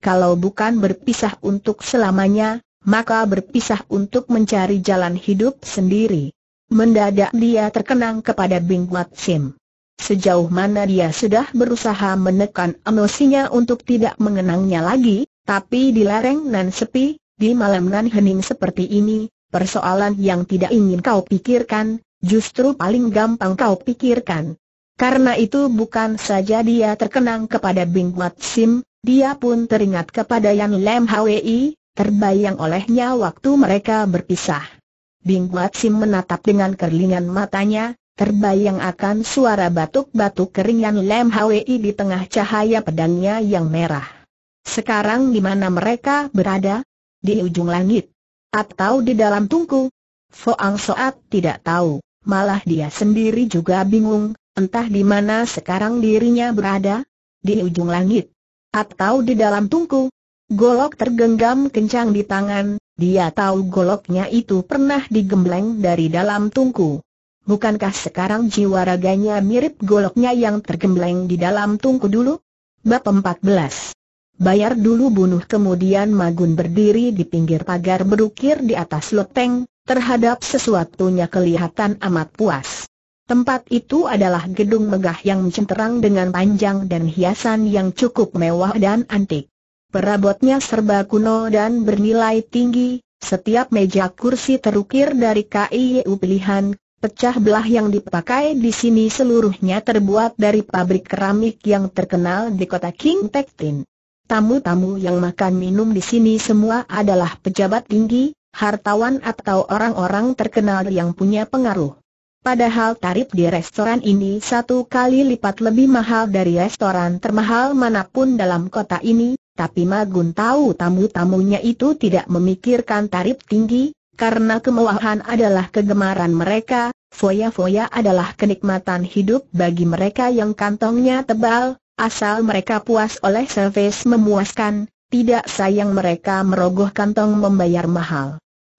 Kalau bukan berpisah untuk selamanya, maka berpisah untuk mencari jalan hidup sendiri. Mendadak dia terkenang kepada Bing Wat Sim. Sejauh mana dia sudah berusaha menekan emosinya untuk tidak mengenangnya lagi, tapi di lereng nan sepi, di malam nan hening seperti ini, persoalan yang tidak ingin kau pikirkan, justru paling gampang kau pikirkan. Karena itu bukan saja dia terkenang kepada Bing Wat Sim, dia pun teringat kepada Yan Lem Hwi, terbayang olehnya waktu mereka berpisah. Bing Wat Sim menatap dengan kerlingan matanya, Terbayang akan suara batuk-batuk keringan Lem Hwi di tengah cahaya pedangnya yang merah. Sekarang di mana mereka berada? Di ujung langit? Atau di dalam tungku? Foang Soat tidak tahu, malah dia sendiri juga bingung, entah di mana sekarang dirinya berada? Di ujung langit? Atau di dalam tungku? Golok tergenggam kencang di tangan, dia tahu goloknya itu pernah digembleng dari dalam tungku. Bukankah sekarang jiwa raganya mirip goloknya yang tergembleng di dalam tungku dulu? Bab 14 Bayar dulu bunuh kemudian Magun berdiri di pinggir pagar berukir di atas loteng, terhadap sesuatunya kelihatan amat puas. Tempat itu adalah gedung megah yang mencenterang dengan panjang dan hiasan yang cukup mewah dan antik. Perabotnya serba kuno dan bernilai tinggi, setiap meja kursi terukir dari kayu e pilihan, Pecah belah yang dipakai di sini seluruhnya terbuat dari pabrik keramik yang terkenal di kota King Tektin. Tamu-tamu yang makan minum di sini semua adalah pejabat tinggi, hartawan atau orang-orang terkenal yang punya pengaruh. Padahal tarif di restoran ini satu kali lipat lebih mahal dari restoran termahal manapun dalam kota ini, tapi Magun tahu tamu-tamunya itu tidak memikirkan tarif tinggi, karena kemewahan adalah kegemaran mereka, foya-foya adalah kenikmatan hidup bagi mereka yang kantongnya tebal, asal mereka puas oleh servis memuaskan, tidak sayang mereka merogoh kantong membayar mahal.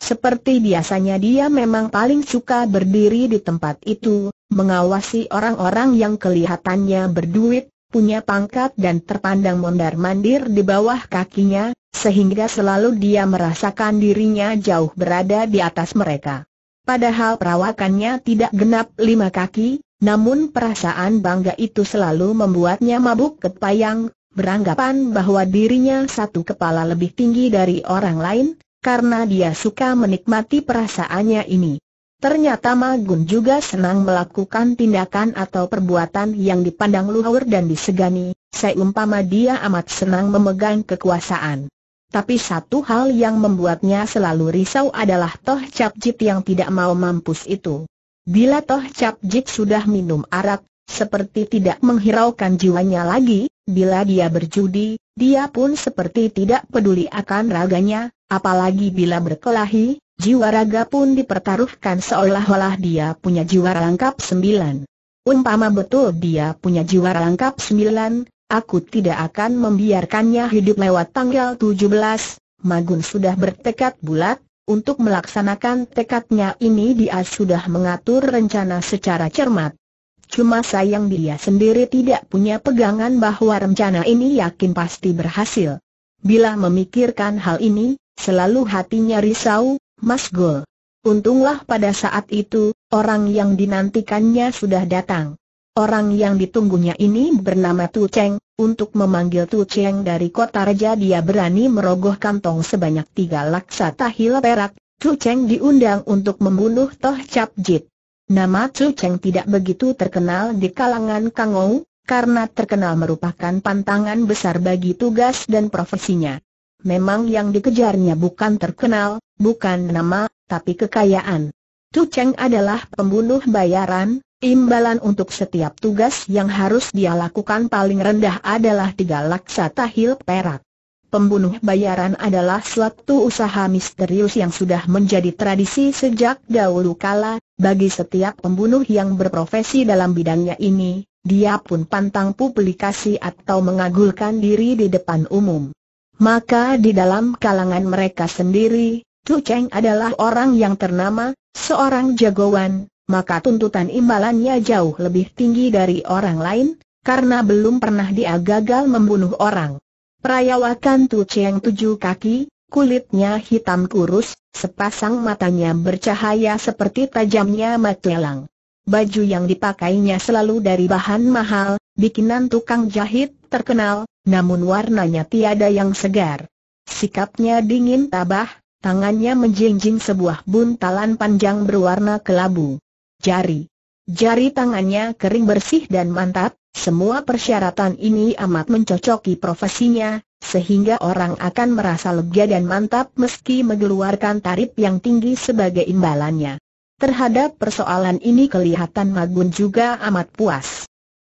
Seperti biasanya dia memang paling suka berdiri di tempat itu, mengawasi orang-orang yang kelihatannya berduit, punya pangkat dan terpandang mondar-mandir di bawah kakinya, sehingga selalu dia merasakan dirinya jauh berada di atas mereka. Padahal perawakannya tidak genap lima kaki, namun perasaan bangga itu selalu membuatnya mabuk kepayang, beranggapan bahwa dirinya satu kepala lebih tinggi dari orang lain, karena dia suka menikmati perasaannya ini. Ternyata Magun juga senang melakukan tindakan atau perbuatan yang dipandang luhur dan disegani, seumpama dia amat senang memegang kekuasaan. Tapi satu hal yang membuatnya selalu risau adalah Toh Cap yang tidak mau mampus itu. Bila Toh Cap sudah minum arak, seperti tidak menghiraukan jiwanya lagi, bila dia berjudi, dia pun seperti tidak peduli akan raganya, apalagi bila berkelahi, Jiwa raga pun dipertaruhkan seolah-olah dia punya jiwa rangkap sembilan. Umpama betul dia punya jiwa rangkap sembilan, aku tidak akan membiarkannya hidup lewat tanggal 17. Magun sudah bertekad bulat, untuk melaksanakan tekadnya ini dia sudah mengatur rencana secara cermat. Cuma sayang dia sendiri tidak punya pegangan bahwa rencana ini yakin pasti berhasil. Bila memikirkan hal ini, selalu hatinya risau, Mas Gol. Untunglah pada saat itu, orang yang dinantikannya sudah datang. Orang yang ditunggunya ini bernama Tu Cheng, untuk memanggil Tu Cheng dari kota raja dia berani merogoh kantong sebanyak tiga laksa tahil perak, Tu Cheng diundang untuk membunuh Toh Cap Jit. Nama Tu Cheng tidak begitu terkenal di kalangan Kangou, karena terkenal merupakan pantangan besar bagi tugas dan profesinya memang yang dikejarnya bukan terkenal, bukan nama, tapi kekayaan. Tu Cheng adalah pembunuh bayaran, imbalan untuk setiap tugas yang harus dia lakukan paling rendah adalah tiga laksa tahil perak. Pembunuh bayaran adalah suatu usaha misterius yang sudah menjadi tradisi sejak dahulu kala, bagi setiap pembunuh yang berprofesi dalam bidangnya ini, dia pun pantang publikasi atau mengagulkan diri di depan umum. Maka di dalam kalangan mereka sendiri, Tu Cheng adalah orang yang ternama, seorang jagoan, maka tuntutan imbalannya jauh lebih tinggi dari orang lain, karena belum pernah dia gagal membunuh orang. Perayawakan Tu Cheng tujuh kaki, kulitnya hitam kurus, sepasang matanya bercahaya seperti tajamnya matelang. Baju yang dipakainya selalu dari bahan mahal, bikinan tukang jahit, terkenal, namun warnanya tiada yang segar. Sikapnya dingin tabah, tangannya menjinjing sebuah buntalan panjang berwarna kelabu. Jari. Jari tangannya kering bersih dan mantap, semua persyaratan ini amat mencocoki profesinya, sehingga orang akan merasa lega dan mantap meski mengeluarkan tarif yang tinggi sebagai imbalannya. Terhadap persoalan ini kelihatan Magun juga amat puas.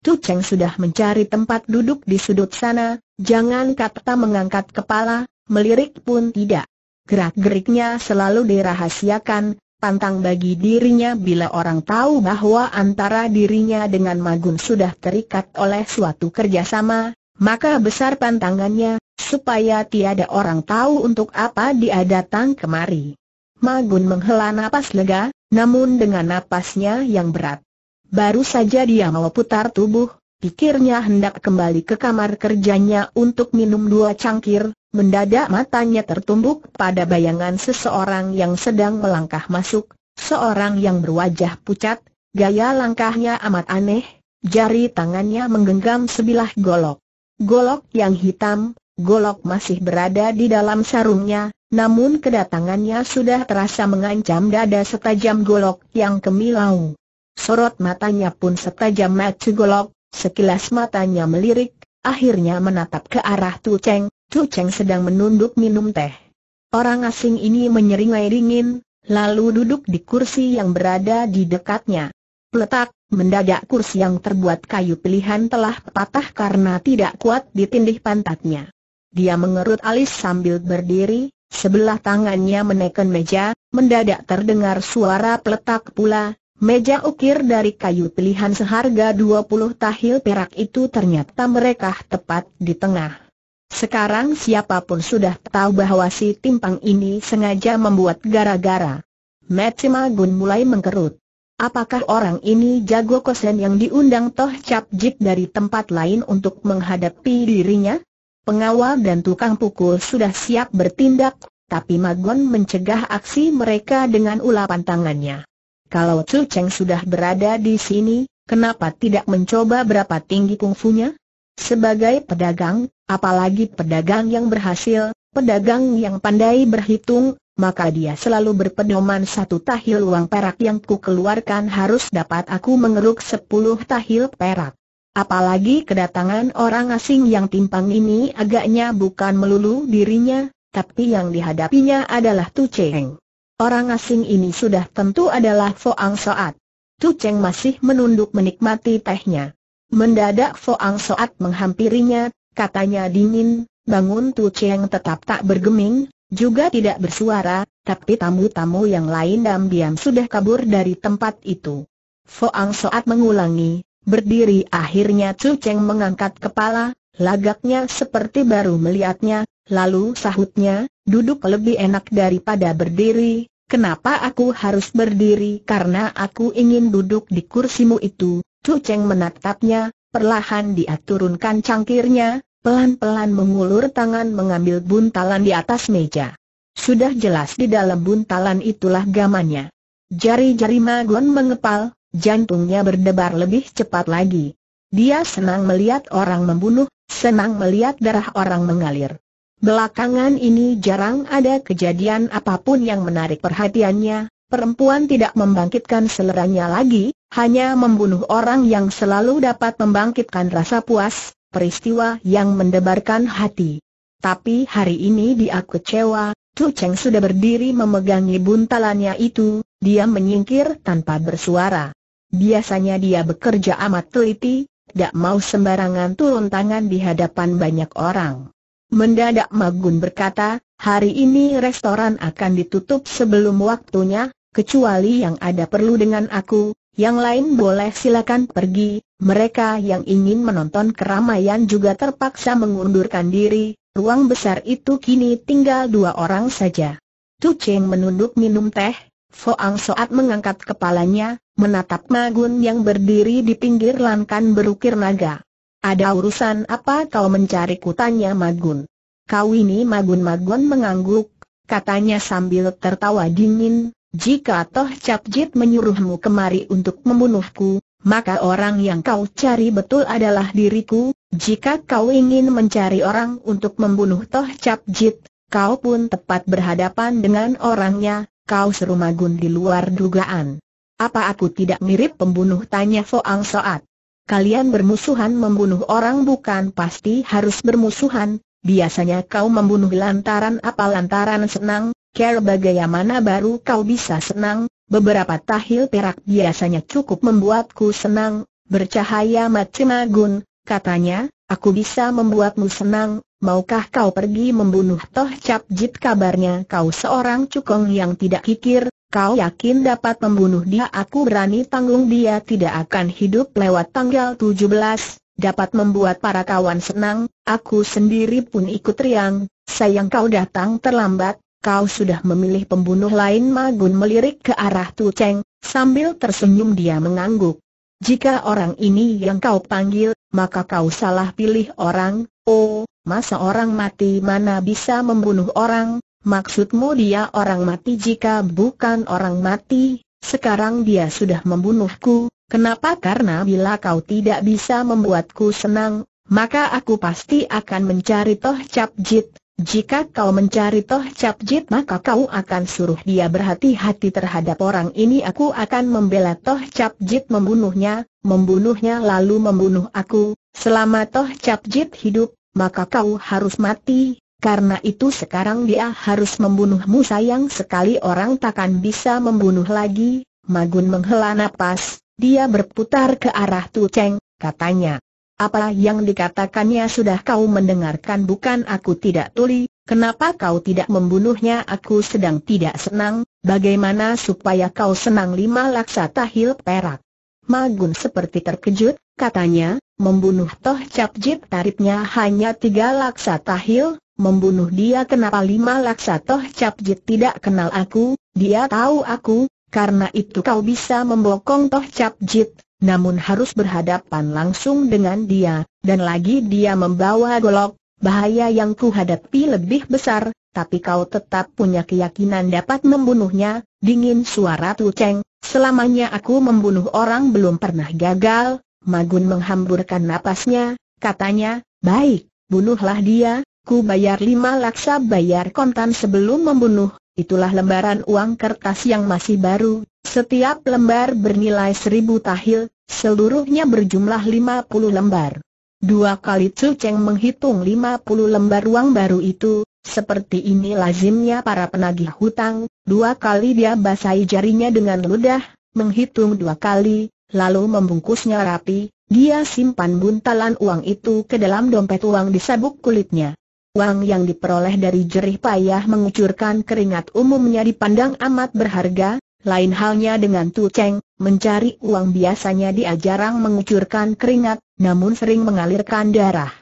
Tu Cheng sudah mencari tempat duduk di sudut sana, jangan kata mengangkat kepala, melirik pun tidak. Gerak-geriknya selalu dirahasiakan, pantang bagi dirinya bila orang tahu bahwa antara dirinya dengan Magun sudah terikat oleh suatu kerjasama, maka besar pantangannya, supaya tiada orang tahu untuk apa dia datang kemari. Magun menghela napas lega, namun dengan napasnya yang berat. Baru saja dia mau putar tubuh, pikirnya hendak kembali ke kamar kerjanya untuk minum dua cangkir, mendadak matanya tertumbuk pada bayangan seseorang yang sedang melangkah masuk, seorang yang berwajah pucat, gaya langkahnya amat aneh, jari tangannya menggenggam sebilah golok. Golok yang hitam, golok masih berada di dalam sarungnya, namun kedatangannya sudah terasa mengancam dada setajam golok yang kemilau. Sorot matanya pun setajam mata golok, sekilas matanya melirik, akhirnya menatap ke arah Tu Cheng, Tu Cheng sedang menunduk minum teh. Orang asing ini menyeringai dingin, lalu duduk di kursi yang berada di dekatnya. Peletak, mendadak kursi yang terbuat kayu pilihan telah patah karena tidak kuat ditindih pantatnya. Dia mengerut alis sambil berdiri, sebelah tangannya menekan meja, mendadak terdengar suara peletak pula, Meja ukir dari kayu pilihan seharga 20 tahil perak itu ternyata mereka tepat di tengah. Sekarang siapapun sudah tahu bahwa si timpang ini sengaja membuat gara-gara. Metsima Gun mulai mengkerut. Apakah orang ini jago kosen yang diundang Toh Cap Jip dari tempat lain untuk menghadapi dirinya? Pengawal dan tukang pukul sudah siap bertindak, tapi Magon mencegah aksi mereka dengan ulapan tangannya. Kalau Chu Cheng sudah berada di sini, kenapa tidak mencoba berapa tinggi kungfunya? Sebagai pedagang, apalagi pedagang yang berhasil, pedagang yang pandai berhitung, maka dia selalu berpedoman satu tahil uang perak yang ku keluarkan harus dapat aku mengeruk sepuluh tahil perak. Apalagi kedatangan orang asing yang timpang ini agaknya bukan melulu dirinya, tapi yang dihadapinya adalah Tu Cheng. Orang asing ini sudah tentu adalah Foang Soat. Tu Cheng masih menunduk menikmati tehnya. Mendadak Foang Soat menghampirinya, katanya dingin, bangun Tu Cheng tetap tak bergeming, juga tidak bersuara, tapi tamu-tamu yang lain diam-diam sudah kabur dari tempat itu. Foang Soat mengulangi, berdiri akhirnya Tu Cheng mengangkat kepala, Lagaknya seperti baru melihatnya, lalu sahutnya, duduk lebih enak daripada berdiri, kenapa aku harus berdiri karena aku ingin duduk di kursimu itu, Chu Cheng menatapnya, perlahan dia turunkan cangkirnya, pelan-pelan mengulur tangan mengambil buntalan di atas meja. Sudah jelas di dalam buntalan itulah gamanya. Jari-jari Magon mengepal, jantungnya berdebar lebih cepat lagi. Dia senang melihat orang membunuh, senang melihat darah orang mengalir. Belakangan ini jarang ada kejadian apapun yang menarik perhatiannya, perempuan tidak membangkitkan seleranya lagi, hanya membunuh orang yang selalu dapat membangkitkan rasa puas, peristiwa yang mendebarkan hati. Tapi hari ini dia kecewa, Tu Cheng sudah berdiri memegangi buntalannya itu, dia menyingkir tanpa bersuara. Biasanya dia bekerja amat teliti, tidak mau sembarangan turun tangan di hadapan banyak orang. Mendadak Magun berkata, hari ini restoran akan ditutup sebelum waktunya, kecuali yang ada perlu dengan aku, yang lain boleh silakan pergi, mereka yang ingin menonton keramaian juga terpaksa mengundurkan diri, ruang besar itu kini tinggal dua orang saja. Tu Cheng menunduk minum teh, Foang Soat mengangkat kepalanya, menatap Magun yang berdiri di pinggir lankan berukir naga. Ada urusan apa kau mencari kutanya Magun. Kau ini Magun Magun mengangguk, katanya sambil tertawa dingin, jika Toh Capjit menyuruhmu kemari untuk membunuhku, maka orang yang kau cari betul adalah diriku, jika kau ingin mencari orang untuk membunuh Toh Capjit, kau pun tepat berhadapan dengan orangnya, kau seru Magun di luar dugaan. Apa aku tidak mirip pembunuh? Tanya Foang Soat. Kalian bermusuhan membunuh orang bukan pasti harus bermusuhan, biasanya kau membunuh lantaran apa lantaran senang, care bagaimana baru kau bisa senang, beberapa tahil perak biasanya cukup membuatku senang, bercahaya agun, katanya, aku bisa membuatmu senang, maukah kau pergi membunuh Toh Cap Jit kabarnya kau seorang cukong yang tidak kikir, Kau yakin dapat membunuh dia? Aku berani tanggung dia tidak akan hidup lewat tanggal 17, dapat membuat para kawan senang, aku sendiri pun ikut riang, sayang kau datang terlambat, kau sudah memilih pembunuh lain Magun melirik ke arah Tu Cheng, sambil tersenyum dia mengangguk. Jika orang ini yang kau panggil, maka kau salah pilih orang, oh, masa orang mati mana bisa membunuh orang, Maksudmu dia orang mati jika bukan orang mati, sekarang dia sudah membunuhku, kenapa karena bila kau tidak bisa membuatku senang, maka aku pasti akan mencari Toh Cap Jit. Jika kau mencari Toh Cap Jit maka kau akan suruh dia berhati-hati terhadap orang ini Aku akan membela Toh Cap Jit membunuhnya, membunuhnya lalu membunuh aku Selama Toh Cap Jit hidup, maka kau harus mati karena itu sekarang dia harus membunuhmu sayang sekali orang takkan bisa membunuh lagi, Magun menghela napas, dia berputar ke arah Tu Cheng, katanya. Apa yang dikatakannya sudah kau mendengarkan bukan aku tidak tuli, kenapa kau tidak membunuhnya aku sedang tidak senang, bagaimana supaya kau senang lima laksa tahil perak. Magun seperti terkejut, katanya, membunuh Toh capjip tarifnya hanya tiga laksa tahil, Membunuh dia kenapa lima laksa toh capjit tidak kenal aku, dia tahu aku, karena itu kau bisa membokong toh capjit, namun harus berhadapan langsung dengan dia, dan lagi dia membawa golok, bahaya yang kuhadapi lebih besar, tapi kau tetap punya keyakinan dapat membunuhnya, dingin suara Tu Cheng, selamanya aku membunuh orang belum pernah gagal, Magun menghamburkan napasnya, katanya, baik, bunuhlah dia, Ku bayar lima laksa bayar kontan sebelum membunuh, itulah lembaran uang kertas yang masih baru, setiap lembar bernilai seribu tahil, seluruhnya berjumlah lima puluh lembar. Dua kali Cu Cheng menghitung lima puluh lembar uang baru itu, seperti ini lazimnya para penagih hutang, dua kali dia basahi jarinya dengan ludah, menghitung dua kali, lalu membungkusnya rapi, dia simpan buntalan uang itu ke dalam dompet uang di sabuk kulitnya. Uang yang diperoleh dari jerih payah mengucurkan keringat umumnya dipandang amat berharga, lain halnya dengan Tu Cheng, mencari uang biasanya dia jarang mengucurkan keringat, namun sering mengalirkan darah.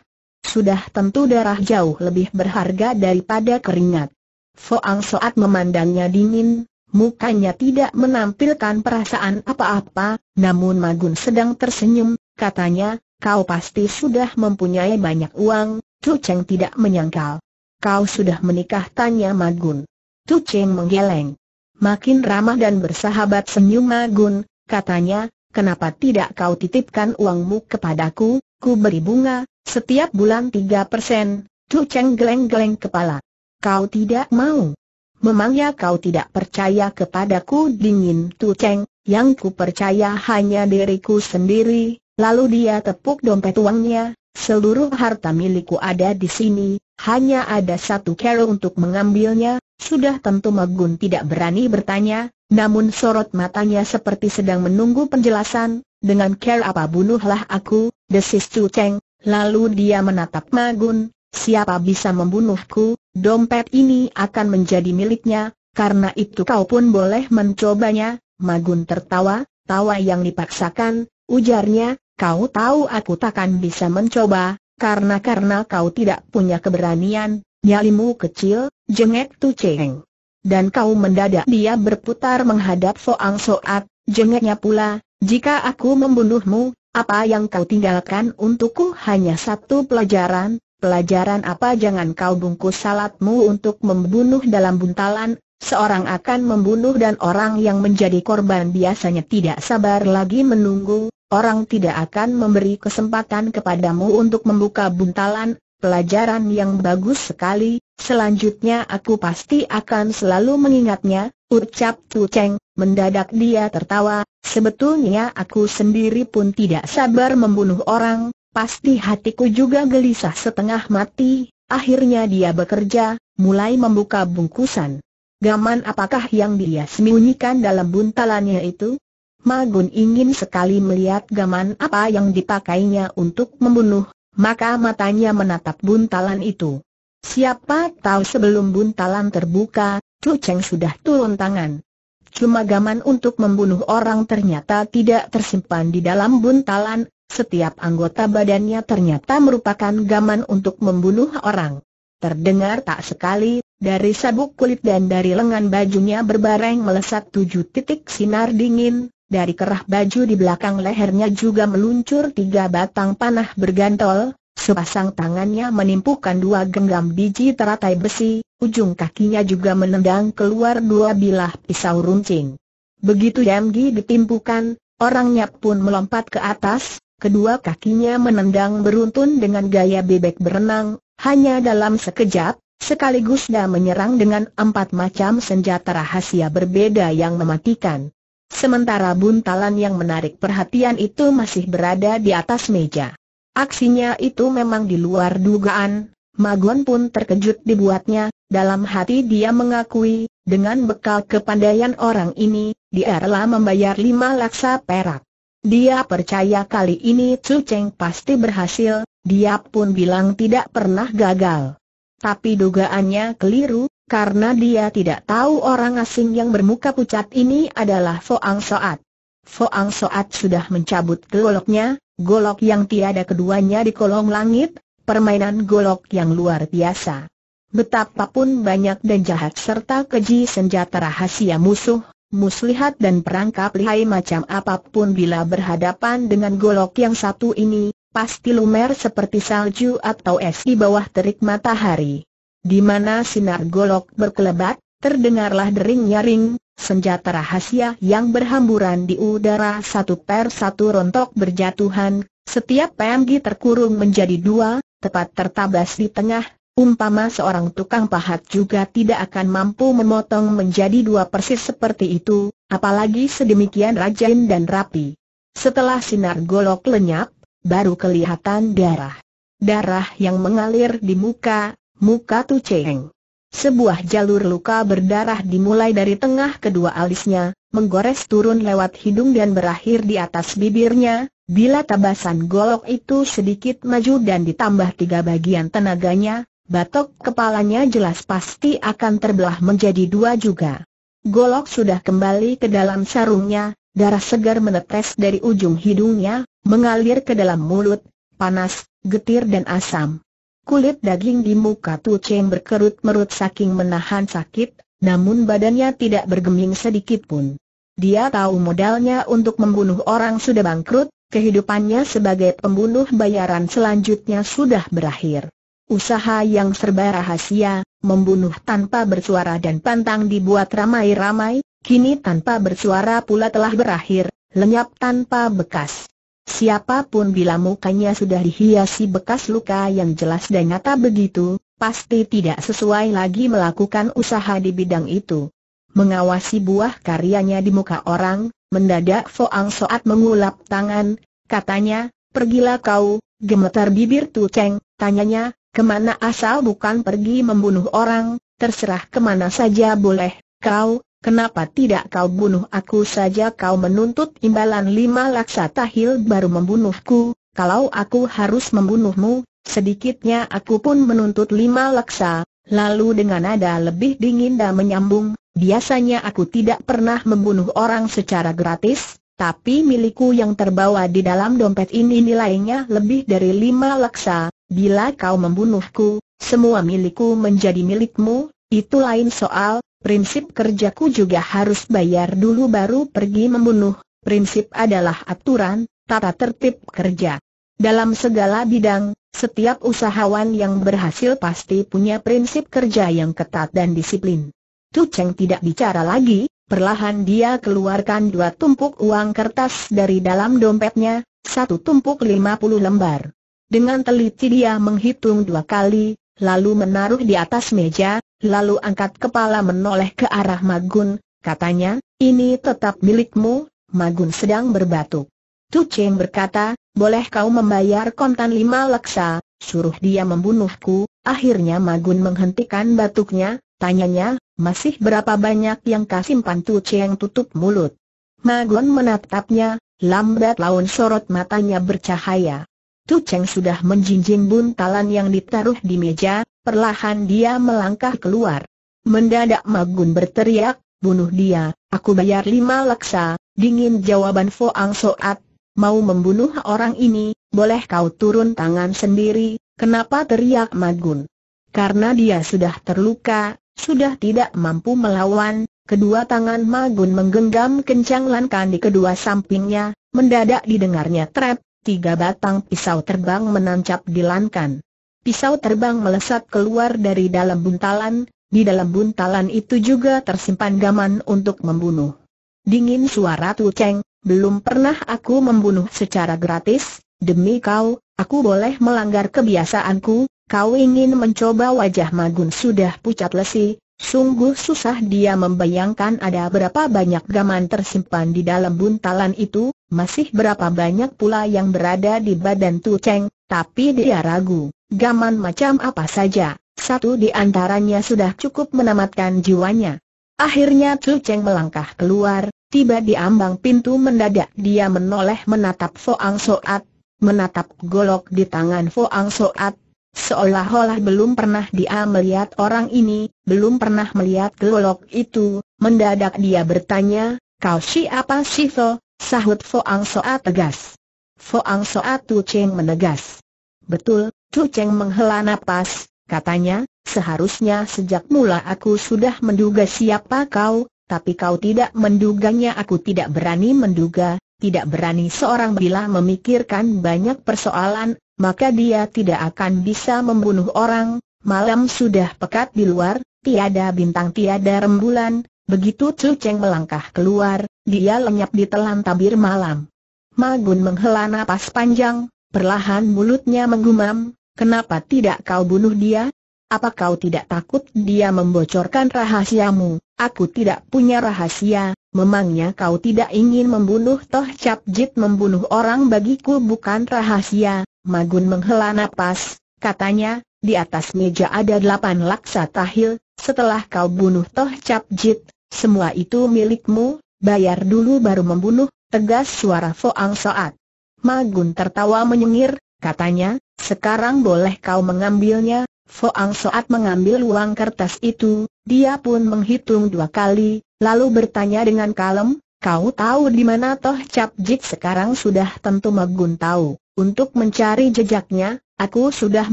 Sudah tentu darah jauh lebih berharga daripada keringat. Foang Soat memandangnya dingin, mukanya tidak menampilkan perasaan apa-apa, namun Magun sedang tersenyum, katanya, kau pasti sudah mempunyai banyak uang, Tu Cheng tidak menyangkal. Kau sudah menikah tanya Magun. Tu Cheng menggeleng. Makin ramah dan bersahabat senyum Magun, katanya, kenapa tidak kau titipkan uangmu kepadaku, ku beri bunga, setiap bulan 3 persen. Tu Cheng geleng-geleng kepala. Kau tidak mau. Memangnya kau tidak percaya kepadaku dingin Tu Cheng, yang ku percaya hanya diriku sendiri, lalu dia tepuk dompet uangnya, Seluruh harta milikku ada di sini, hanya ada satu cara untuk mengambilnya, sudah tentu Magun tidak berani bertanya, namun sorot matanya seperti sedang menunggu penjelasan, dengan care apa bunuhlah aku, desis Chu Cheng, lalu dia menatap Magun, siapa bisa membunuhku, dompet ini akan menjadi miliknya, karena itu kau pun boleh mencobanya, Magun tertawa, tawa yang dipaksakan, ujarnya, Kau tahu aku takkan bisa mencoba, karena karena kau tidak punya keberanian, nyalimu kecil, jengek tu ceng. Dan kau mendadak dia berputar menghadap soang soat, jengeknya pula, jika aku membunuhmu, apa yang kau tinggalkan untukku hanya satu pelajaran, pelajaran apa jangan kau bungkus salatmu untuk membunuh dalam buntalan, seorang akan membunuh dan orang yang menjadi korban biasanya tidak sabar lagi menunggu, orang tidak akan memberi kesempatan kepadamu untuk membuka buntalan, pelajaran yang bagus sekali, selanjutnya aku pasti akan selalu mengingatnya, ucap Tu Cheng, mendadak dia tertawa, sebetulnya aku sendiri pun tidak sabar membunuh orang, pasti hatiku juga gelisah setengah mati, akhirnya dia bekerja, mulai membuka bungkusan. Gaman apakah yang dia sembunyikan dalam buntalannya itu? Magun ingin sekali melihat gaman apa yang dipakainya untuk membunuh, maka matanya menatap buntalan itu. Siapa tahu sebelum buntalan terbuka, Chu Cheng sudah turun tangan. Cuma gaman untuk membunuh orang ternyata tidak tersimpan di dalam buntalan, setiap anggota badannya ternyata merupakan gaman untuk membunuh orang. Terdengar tak sekali, dari sabuk kulit dan dari lengan bajunya berbareng melesat tujuh titik sinar dingin, dari kerah baju di belakang lehernya juga meluncur tiga batang panah bergantol, sepasang tangannya menimpukan dua genggam biji teratai besi, ujung kakinya juga menendang keluar dua bilah pisau runcing. Begitu Yamgi ditimpukan, orangnya pun melompat ke atas, kedua kakinya menendang beruntun dengan gaya bebek berenang, hanya dalam sekejap, sekaligus dia menyerang dengan empat macam senjata rahasia berbeda yang mematikan. Sementara buntalan yang menarik perhatian itu masih berada di atas meja. Aksinya itu memang di luar dugaan, Magon pun terkejut dibuatnya, dalam hati dia mengakui, dengan bekal kepandaian orang ini, dia rela membayar lima laksa perak. Dia percaya kali ini Chu Cheng pasti berhasil, dia pun bilang tidak pernah gagal. Tapi dugaannya keliru, karena dia tidak tahu orang asing yang bermuka pucat ini adalah Foang Soat. Foang Soat sudah mencabut goloknya, golok yang tiada keduanya di kolong langit, permainan golok yang luar biasa. Betapapun banyak dan jahat serta keji senjata rahasia musuh, muslihat dan perangkap lihai macam apapun bila berhadapan dengan golok yang satu ini, pasti lumer seperti salju atau es di bawah terik matahari di mana sinar golok berkelebat, terdengarlah dering-nyaring, senjata rahasia yang berhamburan di udara satu per satu rontok berjatuhan, setiap PMG terkurung menjadi dua, tepat tertabas di tengah, umpama seorang tukang pahat juga tidak akan mampu memotong menjadi dua persis seperti itu, apalagi sedemikian rajin dan rapi. Setelah sinar golok lenyap, baru kelihatan darah. Darah yang mengalir di muka, muka Tu Cheng. Sebuah jalur luka berdarah dimulai dari tengah kedua alisnya, menggores turun lewat hidung dan berakhir di atas bibirnya, bila tabasan golok itu sedikit maju dan ditambah tiga bagian tenaganya, batok kepalanya jelas pasti akan terbelah menjadi dua juga. Golok sudah kembali ke dalam sarungnya, darah segar menetes dari ujung hidungnya, mengalir ke dalam mulut, panas, getir dan asam. Kulit daging di muka Tu Cheng berkerut merut saking menahan sakit, namun badannya tidak bergeming sedikit pun. Dia tahu modalnya untuk membunuh orang sudah bangkrut, kehidupannya sebagai pembunuh bayaran selanjutnya sudah berakhir. Usaha yang serba rahasia, membunuh tanpa bersuara dan pantang dibuat ramai-ramai, kini tanpa bersuara pula telah berakhir, lenyap tanpa bekas. Siapapun bila mukanya sudah dihiasi bekas luka yang jelas dan nyata begitu, pasti tidak sesuai lagi melakukan usaha di bidang itu. Mengawasi buah karyanya di muka orang, mendadak Foang Soat mengulap tangan, katanya, pergilah kau, gemetar bibir Tu Cheng, tanyanya, kemana asal bukan pergi membunuh orang, terserah kemana saja boleh, kau, Kenapa tidak kau bunuh aku saja kau menuntut imbalan lima laksa tahil baru membunuhku, kalau aku harus membunuhmu, sedikitnya aku pun menuntut lima laksa, lalu dengan nada lebih dingin dan menyambung, biasanya aku tidak pernah membunuh orang secara gratis, tapi milikku yang terbawa di dalam dompet ini nilainya lebih dari lima laksa, bila kau membunuhku, semua milikku menjadi milikmu, itu lain soal, prinsip kerjaku juga harus bayar dulu baru pergi membunuh, prinsip adalah aturan, tata tertib kerja. Dalam segala bidang, setiap usahawan yang berhasil pasti punya prinsip kerja yang ketat dan disiplin. Tu Cheng tidak bicara lagi, perlahan dia keluarkan dua tumpuk uang kertas dari dalam dompetnya, satu tumpuk 50 lembar. Dengan teliti dia menghitung dua kali, lalu menaruh di atas meja, lalu angkat kepala menoleh ke arah Magun, katanya, ini tetap milikmu, Magun sedang berbatuk. Tu Cheng berkata, boleh kau membayar kontan lima laksa, suruh dia membunuhku, akhirnya Magun menghentikan batuknya, tanyanya, masih berapa banyak yang kau simpan Tu Cheng tutup mulut. Magun menatapnya, lambat laun sorot matanya bercahaya. Tu Cheng sudah menjinjing buntalan yang ditaruh di meja, Perlahan dia melangkah keluar. Mendadak Magun berteriak, bunuh dia, aku bayar lima laksa, dingin jawaban Foang Soat. Mau membunuh orang ini, boleh kau turun tangan sendiri, kenapa teriak Magun? Karena dia sudah terluka, sudah tidak mampu melawan, kedua tangan Magun menggenggam kencang lankan di kedua sampingnya, mendadak didengarnya trap, tiga batang pisau terbang menancap di lankan. Pisau terbang melesat keluar dari dalam buntalan, di dalam buntalan itu juga tersimpan gaman untuk membunuh. Dingin suara Tu Cheng, belum pernah aku membunuh secara gratis, demi kau, aku boleh melanggar kebiasaanku, kau ingin mencoba wajah Magun sudah pucat lesi, Sungguh susah dia membayangkan ada berapa banyak gaman tersimpan di dalam buntalan itu, masih berapa banyak pula yang berada di badan Tu Cheng, tapi dia ragu. Gaman macam apa saja, satu di antaranya sudah cukup menamatkan jiwanya. Akhirnya Tu Cheng melangkah keluar, tiba di ambang pintu mendadak dia menoleh menatap Fo Foang Soat, menatap golok di tangan Fo Ang Soat, Seolah-olah belum pernah dia melihat orang ini, belum pernah melihat golok itu, mendadak dia bertanya, kau siapa Shifo? Sahut Fo Foang Soat tegas. Foang Soat Tu Cheng menegas. Betul, Chu Cheng menghela nafas, katanya, seharusnya sejak mula aku sudah menduga siapa kau, tapi kau tidak menduganya aku tidak berani menduga, tidak berani seorang bila memikirkan banyak persoalan, maka dia tidak akan bisa membunuh orang, malam sudah pekat di luar, tiada bintang tiada rembulan, begitu Chu Cheng melangkah keluar, dia lenyap di telan tabir malam. Magun menghela nafas panjang, perlahan mulutnya menggumam, Kenapa tidak kau bunuh dia? Apa kau tidak takut dia membocorkan rahasiamu? Aku tidak punya rahasia, memangnya kau tidak ingin membunuh Toh Capjit membunuh orang bagiku bukan rahasia, Magun menghela napas, katanya, di atas meja ada delapan laksa tahil, setelah kau bunuh Toh Capjit, semua itu milikmu, bayar dulu baru membunuh, tegas suara Foang Soat. Magun tertawa menyengir, Katanya, sekarang boleh kau mengambilnya. Foang Soat mengambil uang kertas itu, dia pun menghitung dua kali, lalu bertanya dengan kalem, kau tahu di mana Toh Cap Jik sekarang sudah tentu Magun tahu. Untuk mencari jejaknya, aku sudah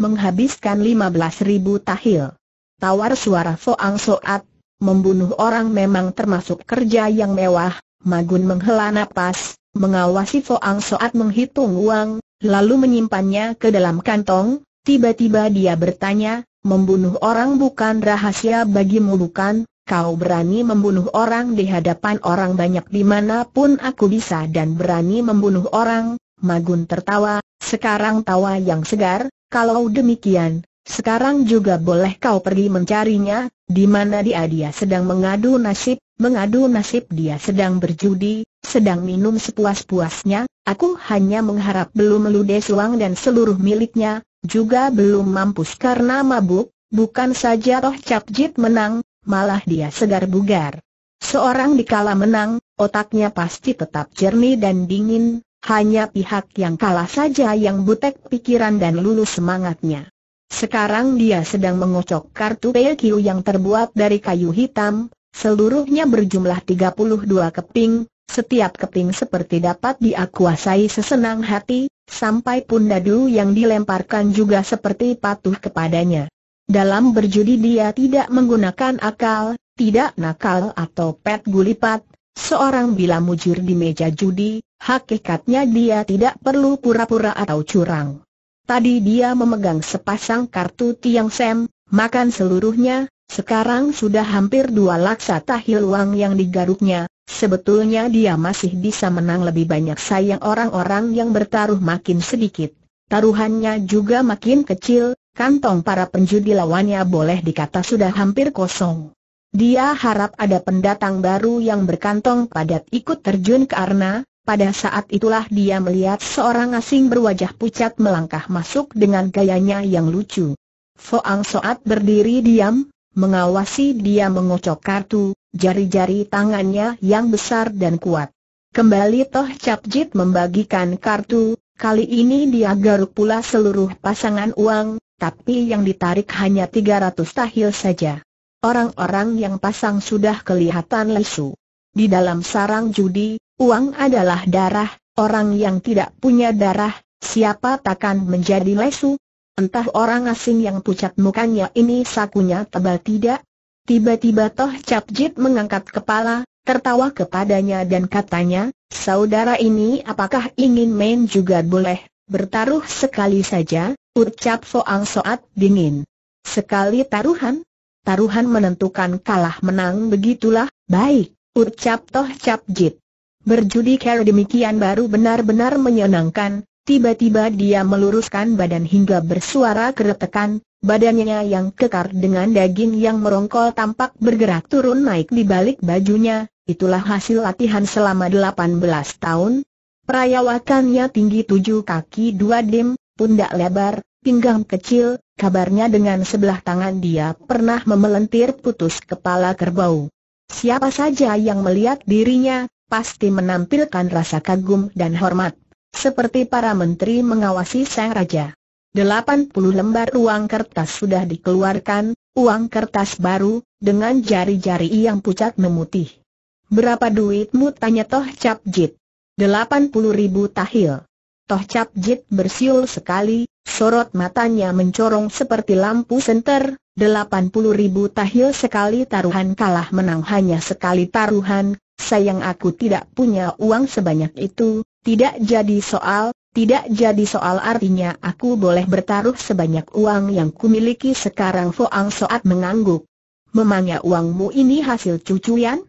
menghabiskan belas ribu tahil. Tawar suara Foang Soat, membunuh orang memang termasuk kerja yang mewah, Magun menghela napas, mengawasi Foang Soat menghitung uang, lalu menyimpannya ke dalam kantong, tiba-tiba dia bertanya, membunuh orang bukan rahasia bagimu bukan, kau berani membunuh orang di hadapan orang banyak dimanapun aku bisa dan berani membunuh orang, Magun tertawa, sekarang tawa yang segar, kalau demikian, sekarang juga boleh kau pergi mencarinya, di mana dia dia sedang mengadu nasib, mengadu nasib dia sedang berjudi, sedang minum sepuas-puasnya, aku hanya mengharap belum meludes uang dan seluruh miliknya, juga belum mampus karena mabuk, bukan saja roh capjit menang, malah dia segar bugar. Seorang dikala menang, otaknya pasti tetap jernih dan dingin, hanya pihak yang kalah saja yang butek pikiran dan lulus semangatnya. Sekarang dia sedang mengocok kartu PQ yang terbuat dari kayu hitam, seluruhnya berjumlah 32 keping, setiap keping seperti dapat diakui sesenang hati, sampai pun dadu yang dilemparkan juga seperti patuh kepadanya. Dalam berjudi dia tidak menggunakan akal, tidak nakal atau pet gulipat, seorang bila mujur di meja judi, hakikatnya dia tidak perlu pura-pura atau curang. Tadi dia memegang sepasang kartu tiang sem, makan seluruhnya, sekarang sudah hampir dua laksa tahil uang yang digaruknya, Sebetulnya dia masih bisa menang lebih banyak sayang orang-orang yang bertaruh makin sedikit. Taruhannya juga makin kecil, kantong para penjudi lawannya boleh dikata sudah hampir kosong. Dia harap ada pendatang baru yang berkantong padat ikut terjun ke karena, pada saat itulah dia melihat seorang asing berwajah pucat melangkah masuk dengan gayanya yang lucu. Foang Soat berdiri diam, mengawasi dia mengocok kartu, jari-jari tangannya yang besar dan kuat. Kembali Toh Capjit membagikan kartu, kali ini dia garuk pula seluruh pasangan uang, tapi yang ditarik hanya 300 tahil saja. Orang-orang yang pasang sudah kelihatan lesu. Di dalam sarang judi, uang adalah darah, orang yang tidak punya darah, siapa takkan menjadi lesu? Entah orang asing yang pucat mukanya ini sakunya tebal tidak, Tiba-tiba Toh Capjit mengangkat kepala, tertawa kepadanya dan katanya, Saudara ini apakah ingin main juga boleh, bertaruh sekali saja, ucap Soang Soat dingin. Sekali taruhan? Taruhan menentukan kalah menang begitulah, baik, ucap Toh Capjit. Berjudi care demikian baru benar-benar menyenangkan, Tiba-tiba dia meluruskan badan hingga bersuara keretekan, badannya yang kekar dengan daging yang merongkol tampak bergerak turun naik di balik bajunya, itulah hasil latihan selama 18 tahun. Perayawakannya tinggi tujuh kaki dua dim, pundak lebar, pinggang kecil, kabarnya dengan sebelah tangan dia pernah memelentir putus kepala kerbau. Siapa saja yang melihat dirinya, pasti menampilkan rasa kagum dan hormat seperti para menteri mengawasi sang raja. 80 lembar uang kertas sudah dikeluarkan, uang kertas baru, dengan jari-jari yang pucat memutih. Berapa duitmu? tanya Toh Cap Jit. 80 ribu tahil. Toh Cap Jit bersiul sekali, sorot matanya mencorong seperti lampu senter, 80 ribu tahil sekali taruhan kalah menang hanya sekali taruhan, sayang aku tidak punya uang sebanyak itu, tidak jadi soal, tidak jadi soal artinya aku boleh bertaruh sebanyak uang yang kumiliki sekarang Foang Soat mengangguk. Memangnya uangmu ini hasil cucuyan?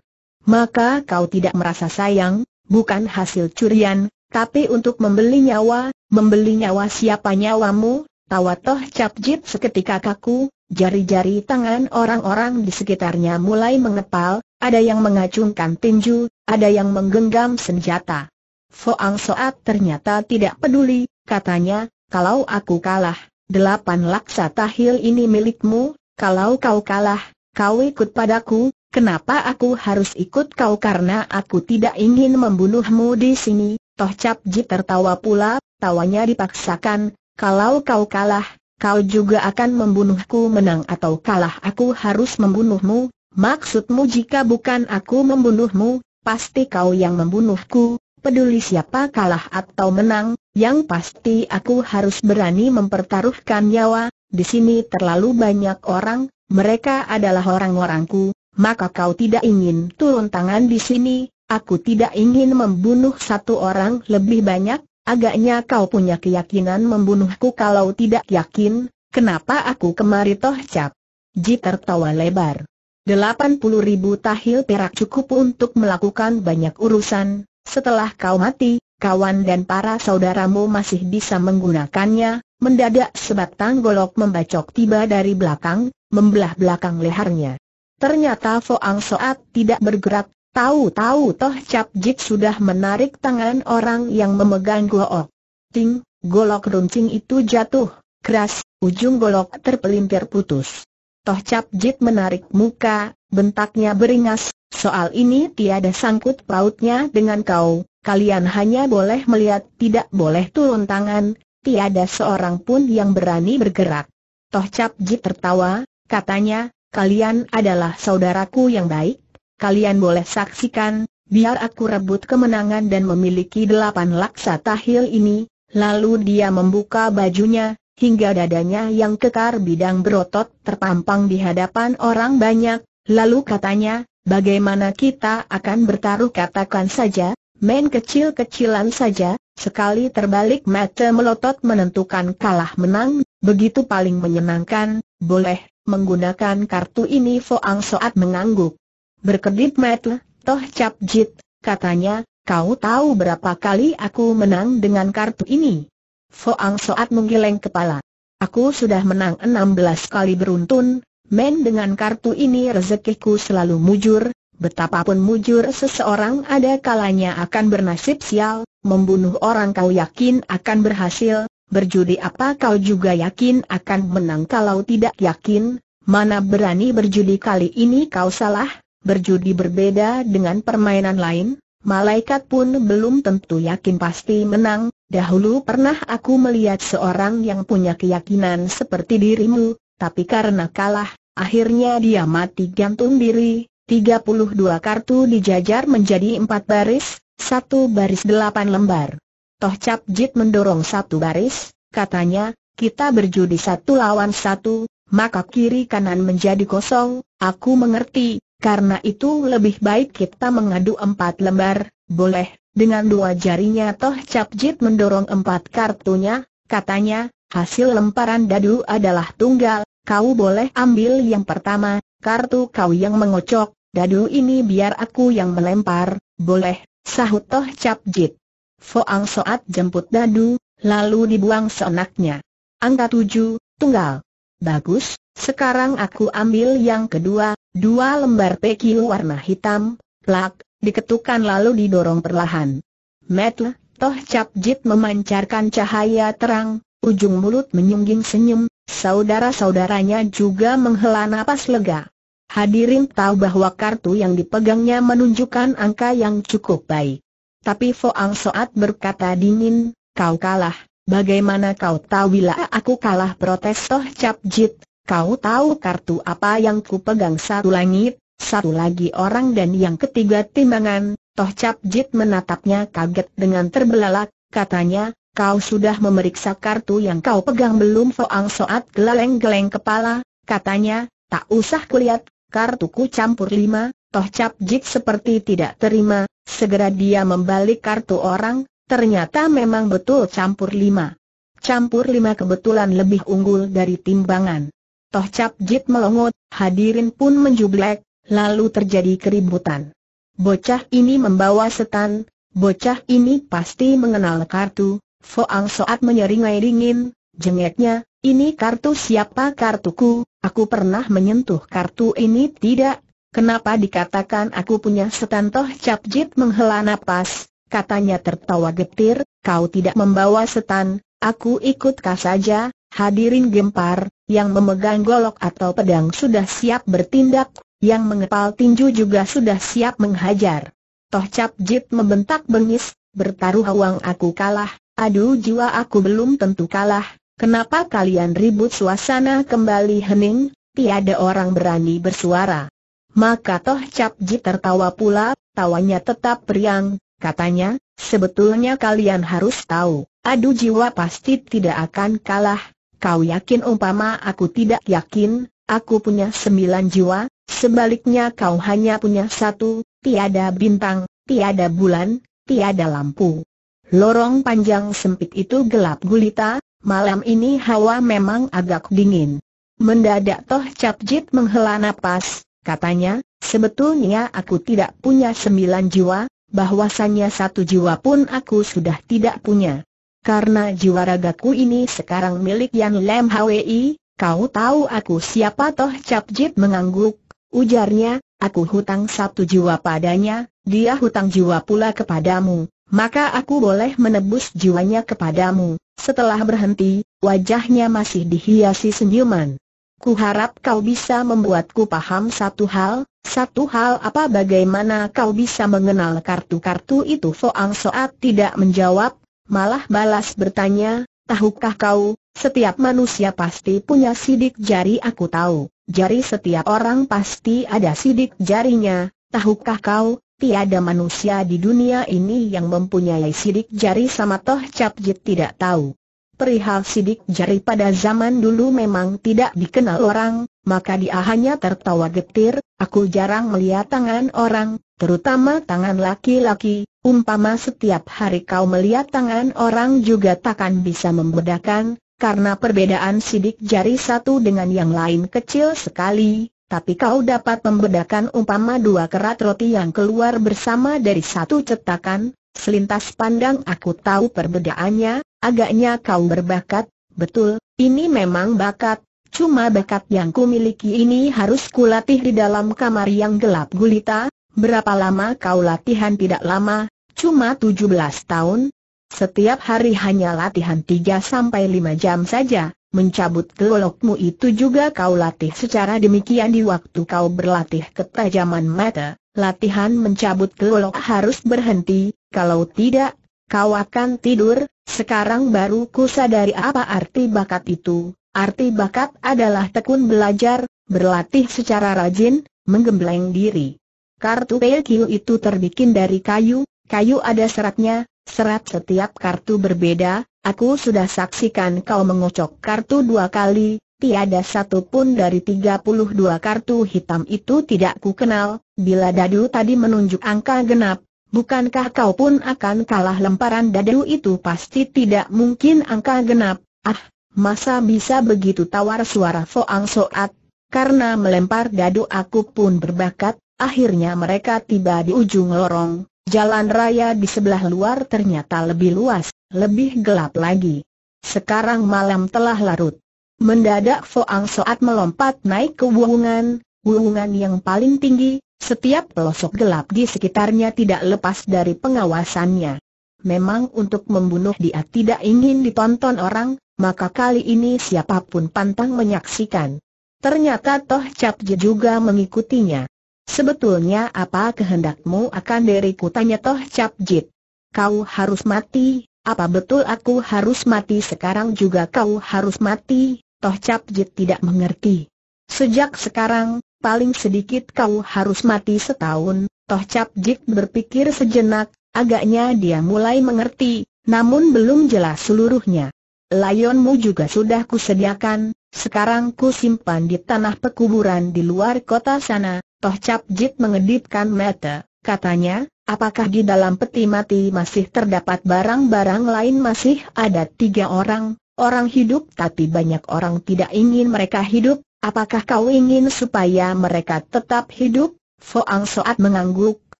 Maka kau tidak merasa sayang, bukan hasil curian, tapi untuk membeli nyawa, membeli nyawa siapa nyawamu? Tawa Toh Cap Jip seketika kaku, jari-jari tangan orang-orang di sekitarnya mulai mengepal, ada yang mengacungkan tinju, ada yang menggenggam senjata. Foang Soat ternyata tidak peduli, katanya, kalau aku kalah, delapan laksa tahil ini milikmu, kalau kau kalah, kau ikut padaku, kenapa aku harus ikut kau karena aku tidak ingin membunuhmu di sini, toh Cap Ji tertawa pula, tawanya dipaksakan, kalau kau kalah, kau juga akan membunuhku menang atau kalah aku harus membunuhmu, maksudmu jika bukan aku membunuhmu, pasti kau yang membunuhku, Peduli siapa kalah atau menang, yang pasti aku harus berani mempertaruhkan nyawa, di sini terlalu banyak orang, mereka adalah orang-orangku, maka kau tidak ingin turun tangan di sini, aku tidak ingin membunuh satu orang lebih banyak, agaknya kau punya keyakinan membunuhku kalau tidak yakin, kenapa aku kemari toh cap? Ji tertawa lebar. 80 ribu tahil perak cukup untuk melakukan banyak urusan, setelah kau mati, kawan dan para saudaramu masih bisa menggunakannya, mendadak sebatang golok membacok tiba dari belakang, membelah belakang lehernya. Ternyata Foang Soat tidak bergerak, tahu-tahu Toh Cap Jit sudah menarik tangan orang yang memegang golok. Ting, golok runcing itu jatuh, keras, ujung golok terpelintir putus. Toh Cap Jit menarik muka, bentaknya beringas, Soal ini tiada sangkut pautnya dengan kau, kalian hanya boleh melihat, tidak boleh turun tangan, tiada seorang pun yang berani bergerak. Toh Cap Ji tertawa, katanya, kalian adalah saudaraku yang baik, kalian boleh saksikan, biar aku rebut kemenangan dan memiliki delapan laksa tahil ini, lalu dia membuka bajunya, hingga dadanya yang kekar bidang berotot terpampang di hadapan orang banyak, lalu katanya, Bagaimana kita akan bertaruh katakan saja, main kecil-kecilan saja, sekali terbalik mata melotot menentukan kalah menang, begitu paling menyenangkan, boleh, menggunakan kartu ini Foang Soat mengangguk. Berkedip mata, toh cap jit, katanya, kau tahu berapa kali aku menang dengan kartu ini? Foang Soat menggeleng kepala. Aku sudah menang 16 kali beruntun, Men dengan kartu ini rezekiku selalu mujur, betapapun mujur seseorang ada kalanya akan bernasib sial, membunuh orang kau yakin akan berhasil, berjudi apa kau juga yakin akan menang kalau tidak yakin, mana berani berjudi kali ini kau salah, berjudi berbeda dengan permainan lain, malaikat pun belum tentu yakin pasti menang, dahulu pernah aku melihat seorang yang punya keyakinan seperti dirimu, tapi karena kalah, Akhirnya dia mati gantung diri, 32 kartu dijajar menjadi 4 baris, satu baris 8 lembar. Toh Cap Jit mendorong satu baris, katanya, kita berjudi satu lawan satu, maka kiri kanan menjadi kosong, aku mengerti, karena itu lebih baik kita mengadu empat lembar, boleh, dengan dua jarinya Toh Cap Jit mendorong empat kartunya, katanya, hasil lemparan dadu adalah tunggal, kau boleh ambil yang pertama, kartu kau yang mengocok, dadu ini biar aku yang melempar, boleh, sahut Toh Cap Jit. Foang Soat jemput dadu, lalu dibuang seenaknya. Angka tujuh, tunggal. Bagus, sekarang aku ambil yang kedua, dua lembar peki warna hitam, plak, diketukan lalu didorong perlahan. Metle, Toh Cap Jit memancarkan cahaya terang, ujung mulut menyungging senyum, Saudara-saudaranya juga menghela napas lega. Hadirin tahu bahwa kartu yang dipegangnya menunjukkan angka yang cukup baik. Tapi Foang Soat berkata dingin, kau kalah, bagaimana kau tahu bila aku kalah protes Toh Cap Jit, kau tahu kartu apa yang ku pegang satu langit, satu lagi orang dan yang ketiga timbangan, Toh Cap Jit menatapnya kaget dengan terbelalak, katanya, kau sudah memeriksa kartu yang kau pegang belum Foang Soat geleng-geleng kepala, katanya, tak usah kulihat, kartuku campur lima, toh Cap Jik seperti tidak terima, segera dia membalik kartu orang, ternyata memang betul campur lima. Campur lima kebetulan lebih unggul dari timbangan. Toh Cap Jik melongot, hadirin pun menjublek, lalu terjadi keributan. Bocah ini membawa setan, bocah ini pasti mengenal kartu, Foang Soat menyeringai dingin, jengeknya, ini kartu siapa kartuku, aku pernah menyentuh kartu ini tidak. Kenapa dikatakan aku punya setan toh capjit menghela napas, katanya tertawa getir, kau tidak membawa setan, aku ikut kah saja, hadirin gempar, yang memegang golok atau pedang sudah siap bertindak, yang mengepal tinju juga sudah siap menghajar. Toh capjit membentak bengis, bertaruh awang aku kalah, Aduh jiwa aku belum tentu kalah, kenapa kalian ribut suasana kembali hening, tiada orang berani bersuara. Maka Toh Cap Ji tertawa pula, tawanya tetap periang, katanya, sebetulnya kalian harus tahu, aduh jiwa pasti tidak akan kalah, kau yakin umpama aku tidak yakin, aku punya sembilan jiwa, sebaliknya kau hanya punya satu, tiada bintang, tiada bulan, tiada lampu, Lorong panjang sempit itu gelap gulita, malam ini hawa memang agak dingin. Mendadak Toh Capjit menghela napas, katanya, sebetulnya aku tidak punya sembilan jiwa, bahwasannya satu jiwa pun aku sudah tidak punya. Karena jiwa ragaku ini sekarang milik Yan Lem Hwi, kau tahu aku siapa Toh Capjit mengangguk, ujarnya, aku hutang satu jiwa padanya, dia hutang jiwa pula kepadamu maka aku boleh menebus jiwanya kepadamu. Setelah berhenti, wajahnya masih dihiasi senyuman. Ku harap kau bisa membuatku paham satu hal, satu hal apa bagaimana kau bisa mengenal kartu-kartu itu Ang Soat tidak menjawab, malah balas bertanya, tahukah kau, setiap manusia pasti punya sidik jari aku tahu, jari setiap orang pasti ada sidik jarinya, tahukah kau, Tiada manusia di dunia ini yang mempunyai sidik jari sama Toh Cap tidak tahu. Perihal sidik jari pada zaman dulu memang tidak dikenal orang, maka dia hanya tertawa getir, aku jarang melihat tangan orang, terutama tangan laki-laki, umpama setiap hari kau melihat tangan orang juga takkan bisa membedakan, karena perbedaan sidik jari satu dengan yang lain kecil sekali, tapi kau dapat membedakan umpama dua kerat roti yang keluar bersama dari satu cetakan, selintas pandang aku tahu perbedaannya, agaknya kau berbakat, betul, ini memang bakat, cuma bakat yang kumiliki ini harus kulatih di dalam kamar yang gelap gulita, berapa lama kau latihan tidak lama, cuma 17 tahun, setiap hari hanya latihan 3 5 jam saja. Mencabut golokmu itu juga kau latih secara demikian di waktu kau berlatih ketajaman mata, latihan mencabut golok harus berhenti, kalau tidak, kau akan tidur, sekarang baru ku sadari apa arti bakat itu. Arti bakat adalah tekun belajar, berlatih secara rajin, menggembleng diri. Kartu pelkiu itu terbikin dari kayu, kayu ada seratnya, Serat setiap kartu berbeda, aku sudah saksikan kau mengocok kartu dua kali, tiada satu pun dari 32 kartu hitam itu tidak ku kenal, bila dadu tadi menunjuk angka genap, bukankah kau pun akan kalah lemparan dadu itu pasti tidak mungkin angka genap, ah, masa bisa begitu tawar suara Foang Soat, karena melempar dadu aku pun berbakat, akhirnya mereka tiba di ujung lorong, Jalan raya di sebelah luar ternyata lebih luas, lebih gelap lagi. Sekarang malam telah larut. Mendadak Foang Soat melompat naik ke wungan, wungan yang paling tinggi, setiap pelosok gelap di sekitarnya tidak lepas dari pengawasannya. Memang untuk membunuh dia tidak ingin ditonton orang, maka kali ini siapapun pantang menyaksikan. Ternyata Toh Capje juga mengikutinya. Sebetulnya apa kehendakmu akan diriku tanya Toh Cap Jit. Kau harus mati, apa betul aku harus mati sekarang juga kau harus mati, Toh Cap Jit tidak mengerti. Sejak sekarang, paling sedikit kau harus mati setahun, Toh Cap Jit berpikir sejenak, agaknya dia mulai mengerti, namun belum jelas seluruhnya. Layonmu juga sudah kusediakan, sekarang kusimpan di tanah pekuburan di luar kota sana, Toh Cap Jit mengedipkan mata, katanya, apakah di dalam peti mati masih terdapat barang-barang lain masih ada tiga orang, orang hidup tapi banyak orang tidak ingin mereka hidup, apakah kau ingin supaya mereka tetap hidup? Foang Soat mengangguk,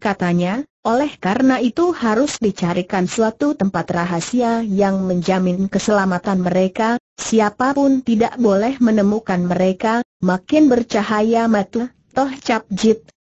katanya, oleh karena itu harus dicarikan suatu tempat rahasia yang menjamin keselamatan mereka, siapapun tidak boleh menemukan mereka, makin bercahaya mata Toh Cap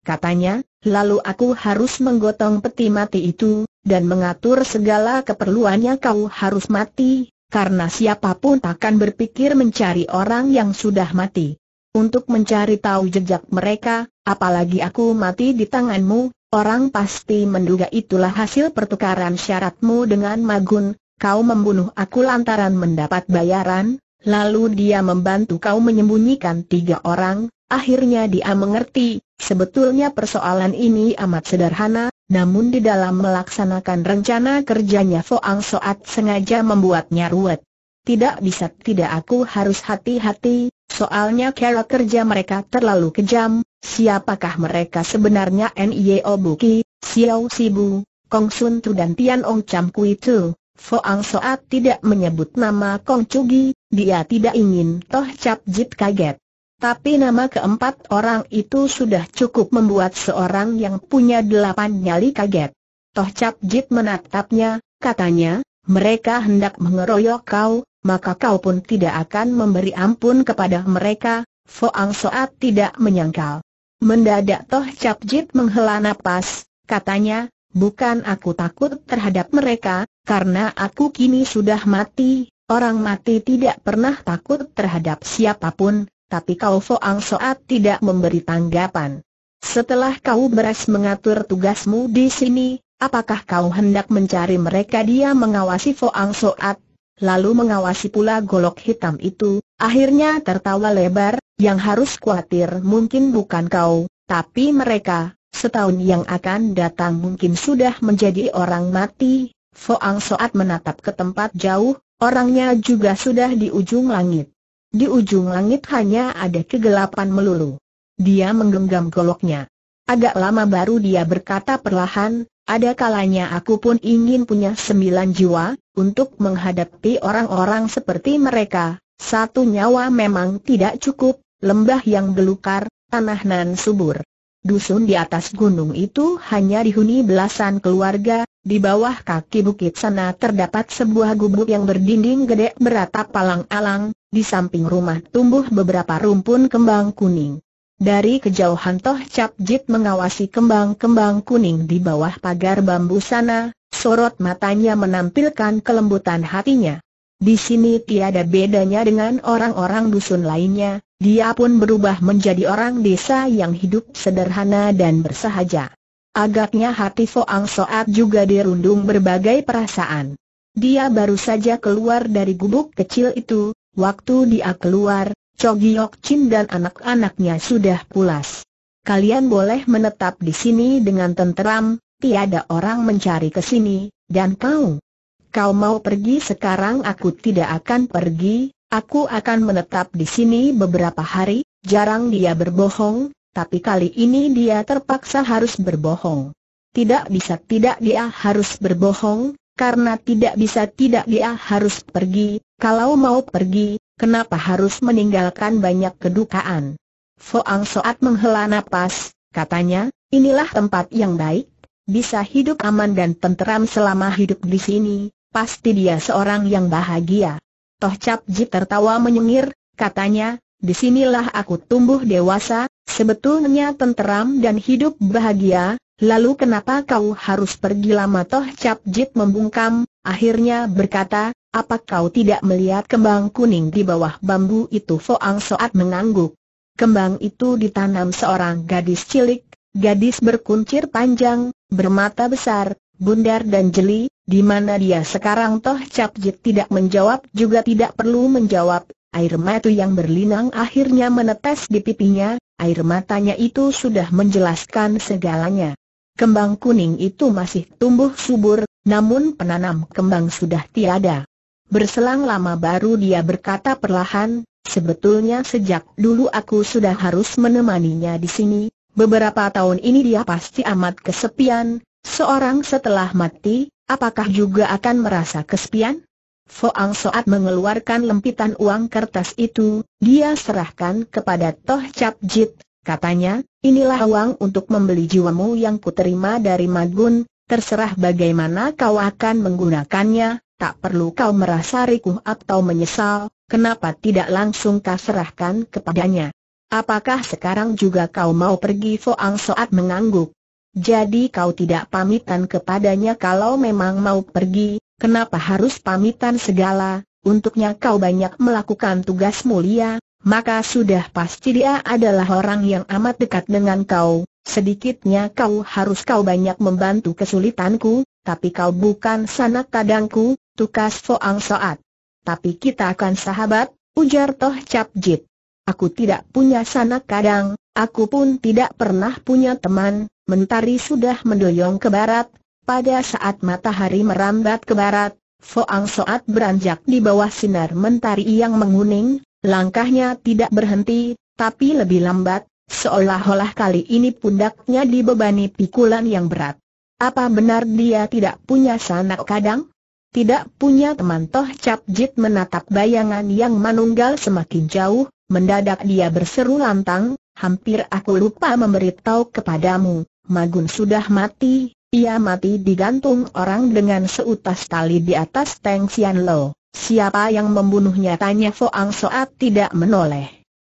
katanya, lalu aku harus menggotong peti mati itu, dan mengatur segala keperluannya kau harus mati, karena siapapun takkan berpikir mencari orang yang sudah mati. Untuk mencari tahu jejak mereka, apalagi aku mati di tanganmu, orang pasti menduga itulah hasil pertukaran syaratmu dengan Magun, kau membunuh aku lantaran mendapat bayaran, lalu dia membantu kau menyembunyikan tiga orang, Akhirnya dia mengerti, sebetulnya persoalan ini amat sederhana, namun di dalam melaksanakan rencana kerjanya Foang Soat sengaja membuatnya ruwet. Tidak bisa tidak aku harus hati-hati, soalnya cara kerja mereka terlalu kejam, siapakah mereka sebenarnya N.I.O. Buki, Xiao Sibu, Kong Sun Tu dan Tian Ong Cham Kui Tu. Foang Soat tidak menyebut nama Kong Chugi, dia tidak ingin Toh Cap Jit kaget. Tapi nama keempat orang itu sudah cukup membuat seorang yang punya delapan nyali kaget. Toh Cap Jit menatapnya, katanya, mereka hendak mengeroyok kau, maka kau pun tidak akan memberi ampun kepada mereka, Foang Soat tidak menyangkal. Mendadak Toh Cap Jit menghela napas, katanya, bukan aku takut terhadap mereka, karena aku kini sudah mati, orang mati tidak pernah takut terhadap siapapun, tapi kau Foang Soat tidak memberi tanggapan. Setelah kau beres mengatur tugasmu di sini, apakah kau hendak mencari mereka dia mengawasi Foang Soat, lalu mengawasi pula golok hitam itu, akhirnya tertawa lebar, yang harus khawatir mungkin bukan kau, tapi mereka, setahun yang akan datang mungkin sudah menjadi orang mati, Foang Soat menatap ke tempat jauh, orangnya juga sudah di ujung langit. Di ujung langit hanya ada kegelapan melulu. Dia menggenggam goloknya. Agak lama baru dia berkata perlahan, ada kalanya aku pun ingin punya sembilan jiwa, untuk menghadapi orang-orang seperti mereka, satu nyawa memang tidak cukup, lembah yang belukar, tanah nan subur. Dusun di atas gunung itu hanya dihuni belasan keluarga, di bawah kaki bukit sana terdapat sebuah gubuk yang berdinding gede beratap palang-alang, di samping rumah tumbuh beberapa rumpun kembang kuning. Dari kejauhan Toh Cap Jit mengawasi kembang-kembang kuning di bawah pagar bambu sana, sorot matanya menampilkan kelembutan hatinya. Di sini tiada bedanya dengan orang-orang dusun lainnya, dia pun berubah menjadi orang desa yang hidup sederhana dan bersahaja. Agaknya hati Soang Soat juga dirundung berbagai perasaan. Dia baru saja keluar dari gubuk kecil itu, waktu dia keluar, Chogiok Chin dan anak-anaknya sudah pulas. Kalian boleh menetap di sini dengan tenteram, tiada orang mencari ke sini, dan kau. Kau mau pergi sekarang aku tidak akan pergi, aku akan menetap di sini beberapa hari, jarang dia berbohong, tapi kali ini dia terpaksa harus berbohong. Tidak bisa tidak dia harus berbohong, karena tidak bisa tidak dia harus pergi, kalau mau pergi, kenapa harus meninggalkan banyak kedukaan. Foang Soat menghela napas, katanya, inilah tempat yang baik, bisa hidup aman dan tenteram selama hidup di sini, pasti dia seorang yang bahagia. Toh Cap Ji tertawa menyengir, katanya, Disinilah aku tumbuh dewasa, sebetulnya tenteram dan hidup bahagia, lalu kenapa kau harus pergi lama toh Cap membungkam, akhirnya berkata, apa kau tidak melihat kembang kuning di bawah bambu itu Foang Soat mengangguk. Kembang itu ditanam seorang gadis cilik, gadis berkuncir panjang, bermata besar, bundar dan jeli, di mana dia sekarang toh Capjit tidak menjawab juga tidak perlu menjawab, Air mata yang berlinang akhirnya menetes di pipinya, air matanya itu sudah menjelaskan segalanya. Kembang kuning itu masih tumbuh subur, namun penanam kembang sudah tiada. Berselang lama baru dia berkata perlahan, sebetulnya sejak dulu aku sudah harus menemaninya di sini, beberapa tahun ini dia pasti amat kesepian, seorang setelah mati, apakah juga akan merasa kesepian? Foang Soat mengeluarkan lempitan uang kertas itu, dia serahkan kepada Toh Cap Jit, katanya, inilah uang untuk membeli jiwamu yang kuterima dari Magun, terserah bagaimana kau akan menggunakannya, tak perlu kau merasa rikuh atau menyesal, kenapa tidak langsung kau serahkan kepadanya. Apakah sekarang juga kau mau pergi Foang Soat mengangguk? Jadi kau tidak pamitan kepadanya kalau memang mau pergi, Kenapa harus pamitan segala, untuknya kau banyak melakukan tugas mulia, maka sudah pasti dia adalah orang yang amat dekat dengan kau, sedikitnya kau harus kau banyak membantu kesulitanku, tapi kau bukan sanak kadangku, tukas Foang Soat. Tapi kita akan sahabat, ujar Toh Capjit. Aku tidak punya sanak kadang, aku pun tidak pernah punya teman, mentari sudah mendoyong ke barat, pada saat matahari merambat ke barat, Foang Soat beranjak di bawah sinar mentari yang menguning, langkahnya tidak berhenti, tapi lebih lambat, seolah-olah kali ini pundaknya dibebani pikulan yang berat. Apa benar dia tidak punya sanak kadang? Tidak punya teman toh Cap Jit menatap bayangan yang manunggal semakin jauh, mendadak dia berseru lantang, hampir aku lupa memberitahu kepadamu, Magun sudah mati, ia mati digantung orang dengan seutas tali di atas Teng Sian Lo. Siapa yang membunuhnya tanya Foang Soat tidak menoleh.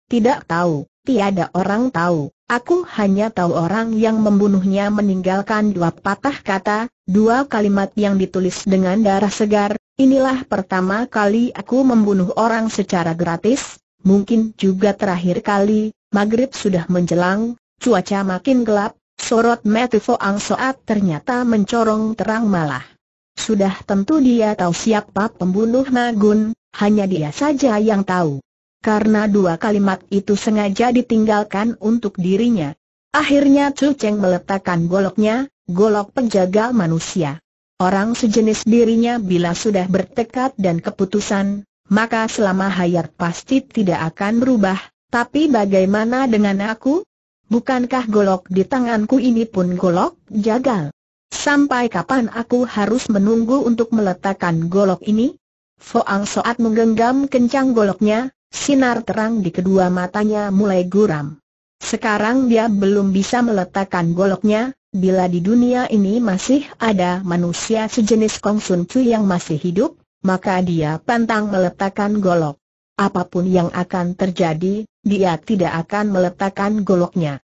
Tidak tahu, tiada orang tahu. Aku hanya tahu orang yang membunuhnya meninggalkan dua patah kata, dua kalimat yang ditulis dengan darah segar. Inilah pertama kali aku membunuh orang secara gratis, mungkin juga terakhir kali. Maghrib sudah menjelang, cuaca makin gelap, sorot mata Foang Soat ternyata mencorong terang malah. Sudah tentu dia tahu siapa pembunuh Nagun, hanya dia saja yang tahu. Karena dua kalimat itu sengaja ditinggalkan untuk dirinya. Akhirnya Chu Cheng meletakkan goloknya, golok penjaga manusia. Orang sejenis dirinya bila sudah bertekad dan keputusan, maka selama hayat pasti tidak akan berubah, tapi bagaimana dengan aku? Bukankah golok di tanganku ini pun golok, jagal? Sampai kapan aku harus menunggu untuk meletakkan golok ini? Foang Soat menggenggam kencang goloknya, sinar terang di kedua matanya mulai guram. Sekarang dia belum bisa meletakkan goloknya, bila di dunia ini masih ada manusia sejenis Kong Sun Chu yang masih hidup, maka dia pantang meletakkan golok. Apapun yang akan terjadi, dia tidak akan meletakkan goloknya.